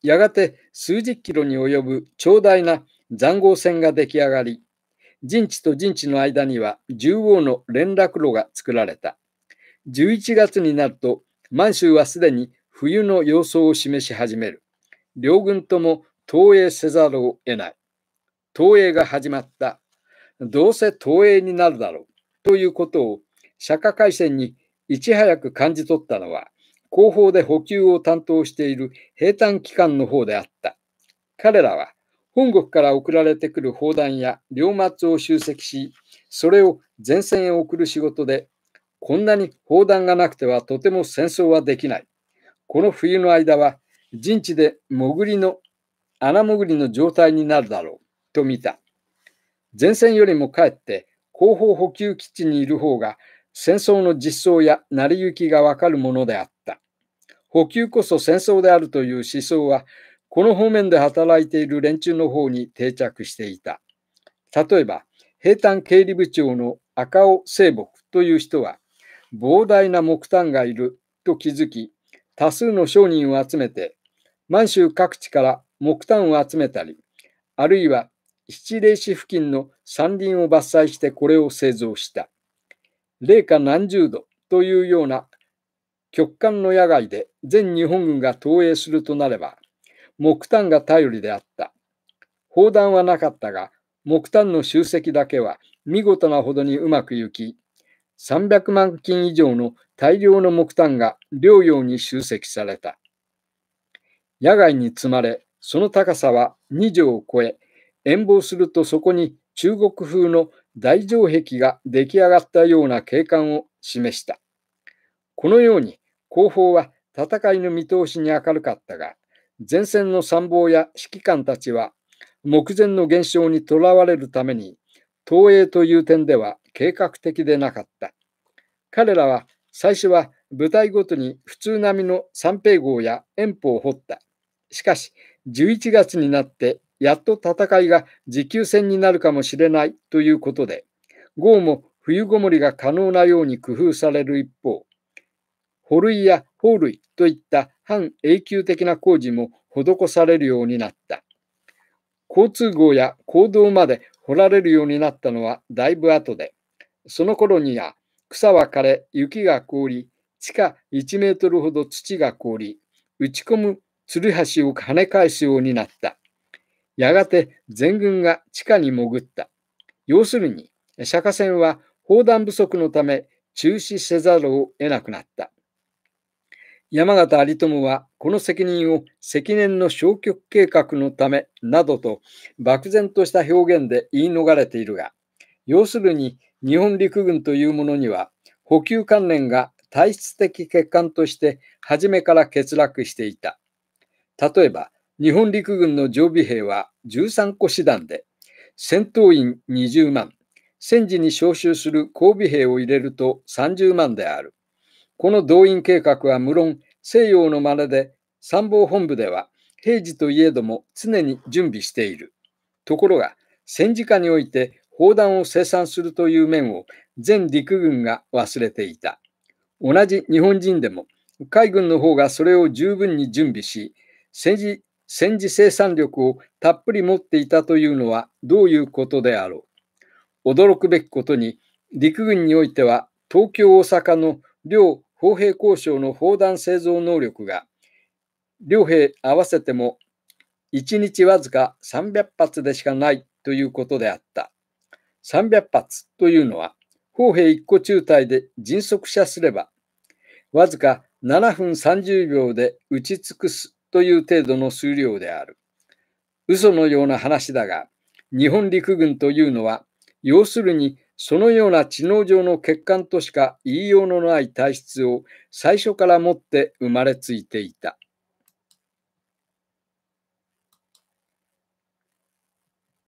やがて数十キロに及ぶ長大な塹壕戦が出来上がり、陣地と陣地の間には縦横の連絡路が作られた。11月になると、満州はすでに冬の様相を示し始める。両軍とも投影せざるを得ない。投影が始まった。どうせ投影になるだろう。ということを釈迦海戦にいち早く感じ取ったのは、後方で補給を担当している兵隊機関の方であった。彼らは本国から送られてくる砲弾や両末を集積し、それを前線へ送る仕事で、こんなに砲弾がなくてはとても戦争はできない。この冬の間は陣地で潜りの、穴潜りの状態になるだろう、と見た。前線よりもかえって後方補給基地にいる方が戦争の実相や成り行きがわかるものであった。補給こそ戦争であるという思想はこの方面で働いている連中の方に定着していた。例えば、平坦経理部長の赤尾聖木という人は、膨大な木炭がいると気づき、多数の商人を集めて、満州各地から木炭を集めたり、あるいは七霊市付近の山林を伐採してこれを製造した。零下何十度というような極寒の野外で全日本軍が投影するとなれば、木炭が頼りであった。砲弾はなかったが、木炭の集積だけは見事なほどにうまくいき、300万斤以上の大量の木炭が療養に集積された。野外に積まれ、その高さは2畳を超え、遠望するとそこに中国風の大城壁が出来上がったような景観を示した。このように後方は戦いの見通しに明るかったが、前線の参謀や指揮官たちは目前の現象にとらわれるために投影という点では計画的でなかった。彼らは最初は部隊ごとに普通並みの三平号や遠方を掘った。しかし11月になってやっと戦いが持久戦になるかもしれないということで、号も冬ごもりが可能なように工夫される一方、保類や法類といった半永久的な工事も施されるようになった。交通号や行動まで掘られるようになったのはだいぶ後で、その頃には草は枯れ、雪が凍り、地下1メートルほど土が凍り、打ち込むつる橋を跳ね返すようになった。やがて全軍が地下に潜った。要するに、釈迦船は砲弾不足のため中止せざるを得なくなった。山形有朋はこの責任を積年の消極計画のためなどと漠然とした表現で言い逃れているが要するに日本陸軍というものには補給関連が体質的欠陥として初めから欠落していた例えば日本陸軍の常備兵は13個師団で戦闘員20万戦時に召集する交備兵を入れると30万であるこの動員計画は無論西洋の真似で参謀本部では平時といえども常に準備している。ところが戦時下において砲弾を生産するという面を全陸軍が忘れていた。同じ日本人でも海軍の方がそれを十分に準備し戦時戦時生産力をたっぷり持っていたというのはどういうことであろう。驚くべきことに陸軍においては東京大阪の両砲兵交渉の砲弾製造能力が、両兵合わせても1日わずか300発でしかないということであった。300発というのは、砲兵1個中隊で迅速射すれば、わずか7分30秒で打ち尽くすという程度の数量である。嘘のような話だが、日本陸軍というのは、要するにそのような知能上の欠陥としか言いようのない体質を最初から持って生まれついていた。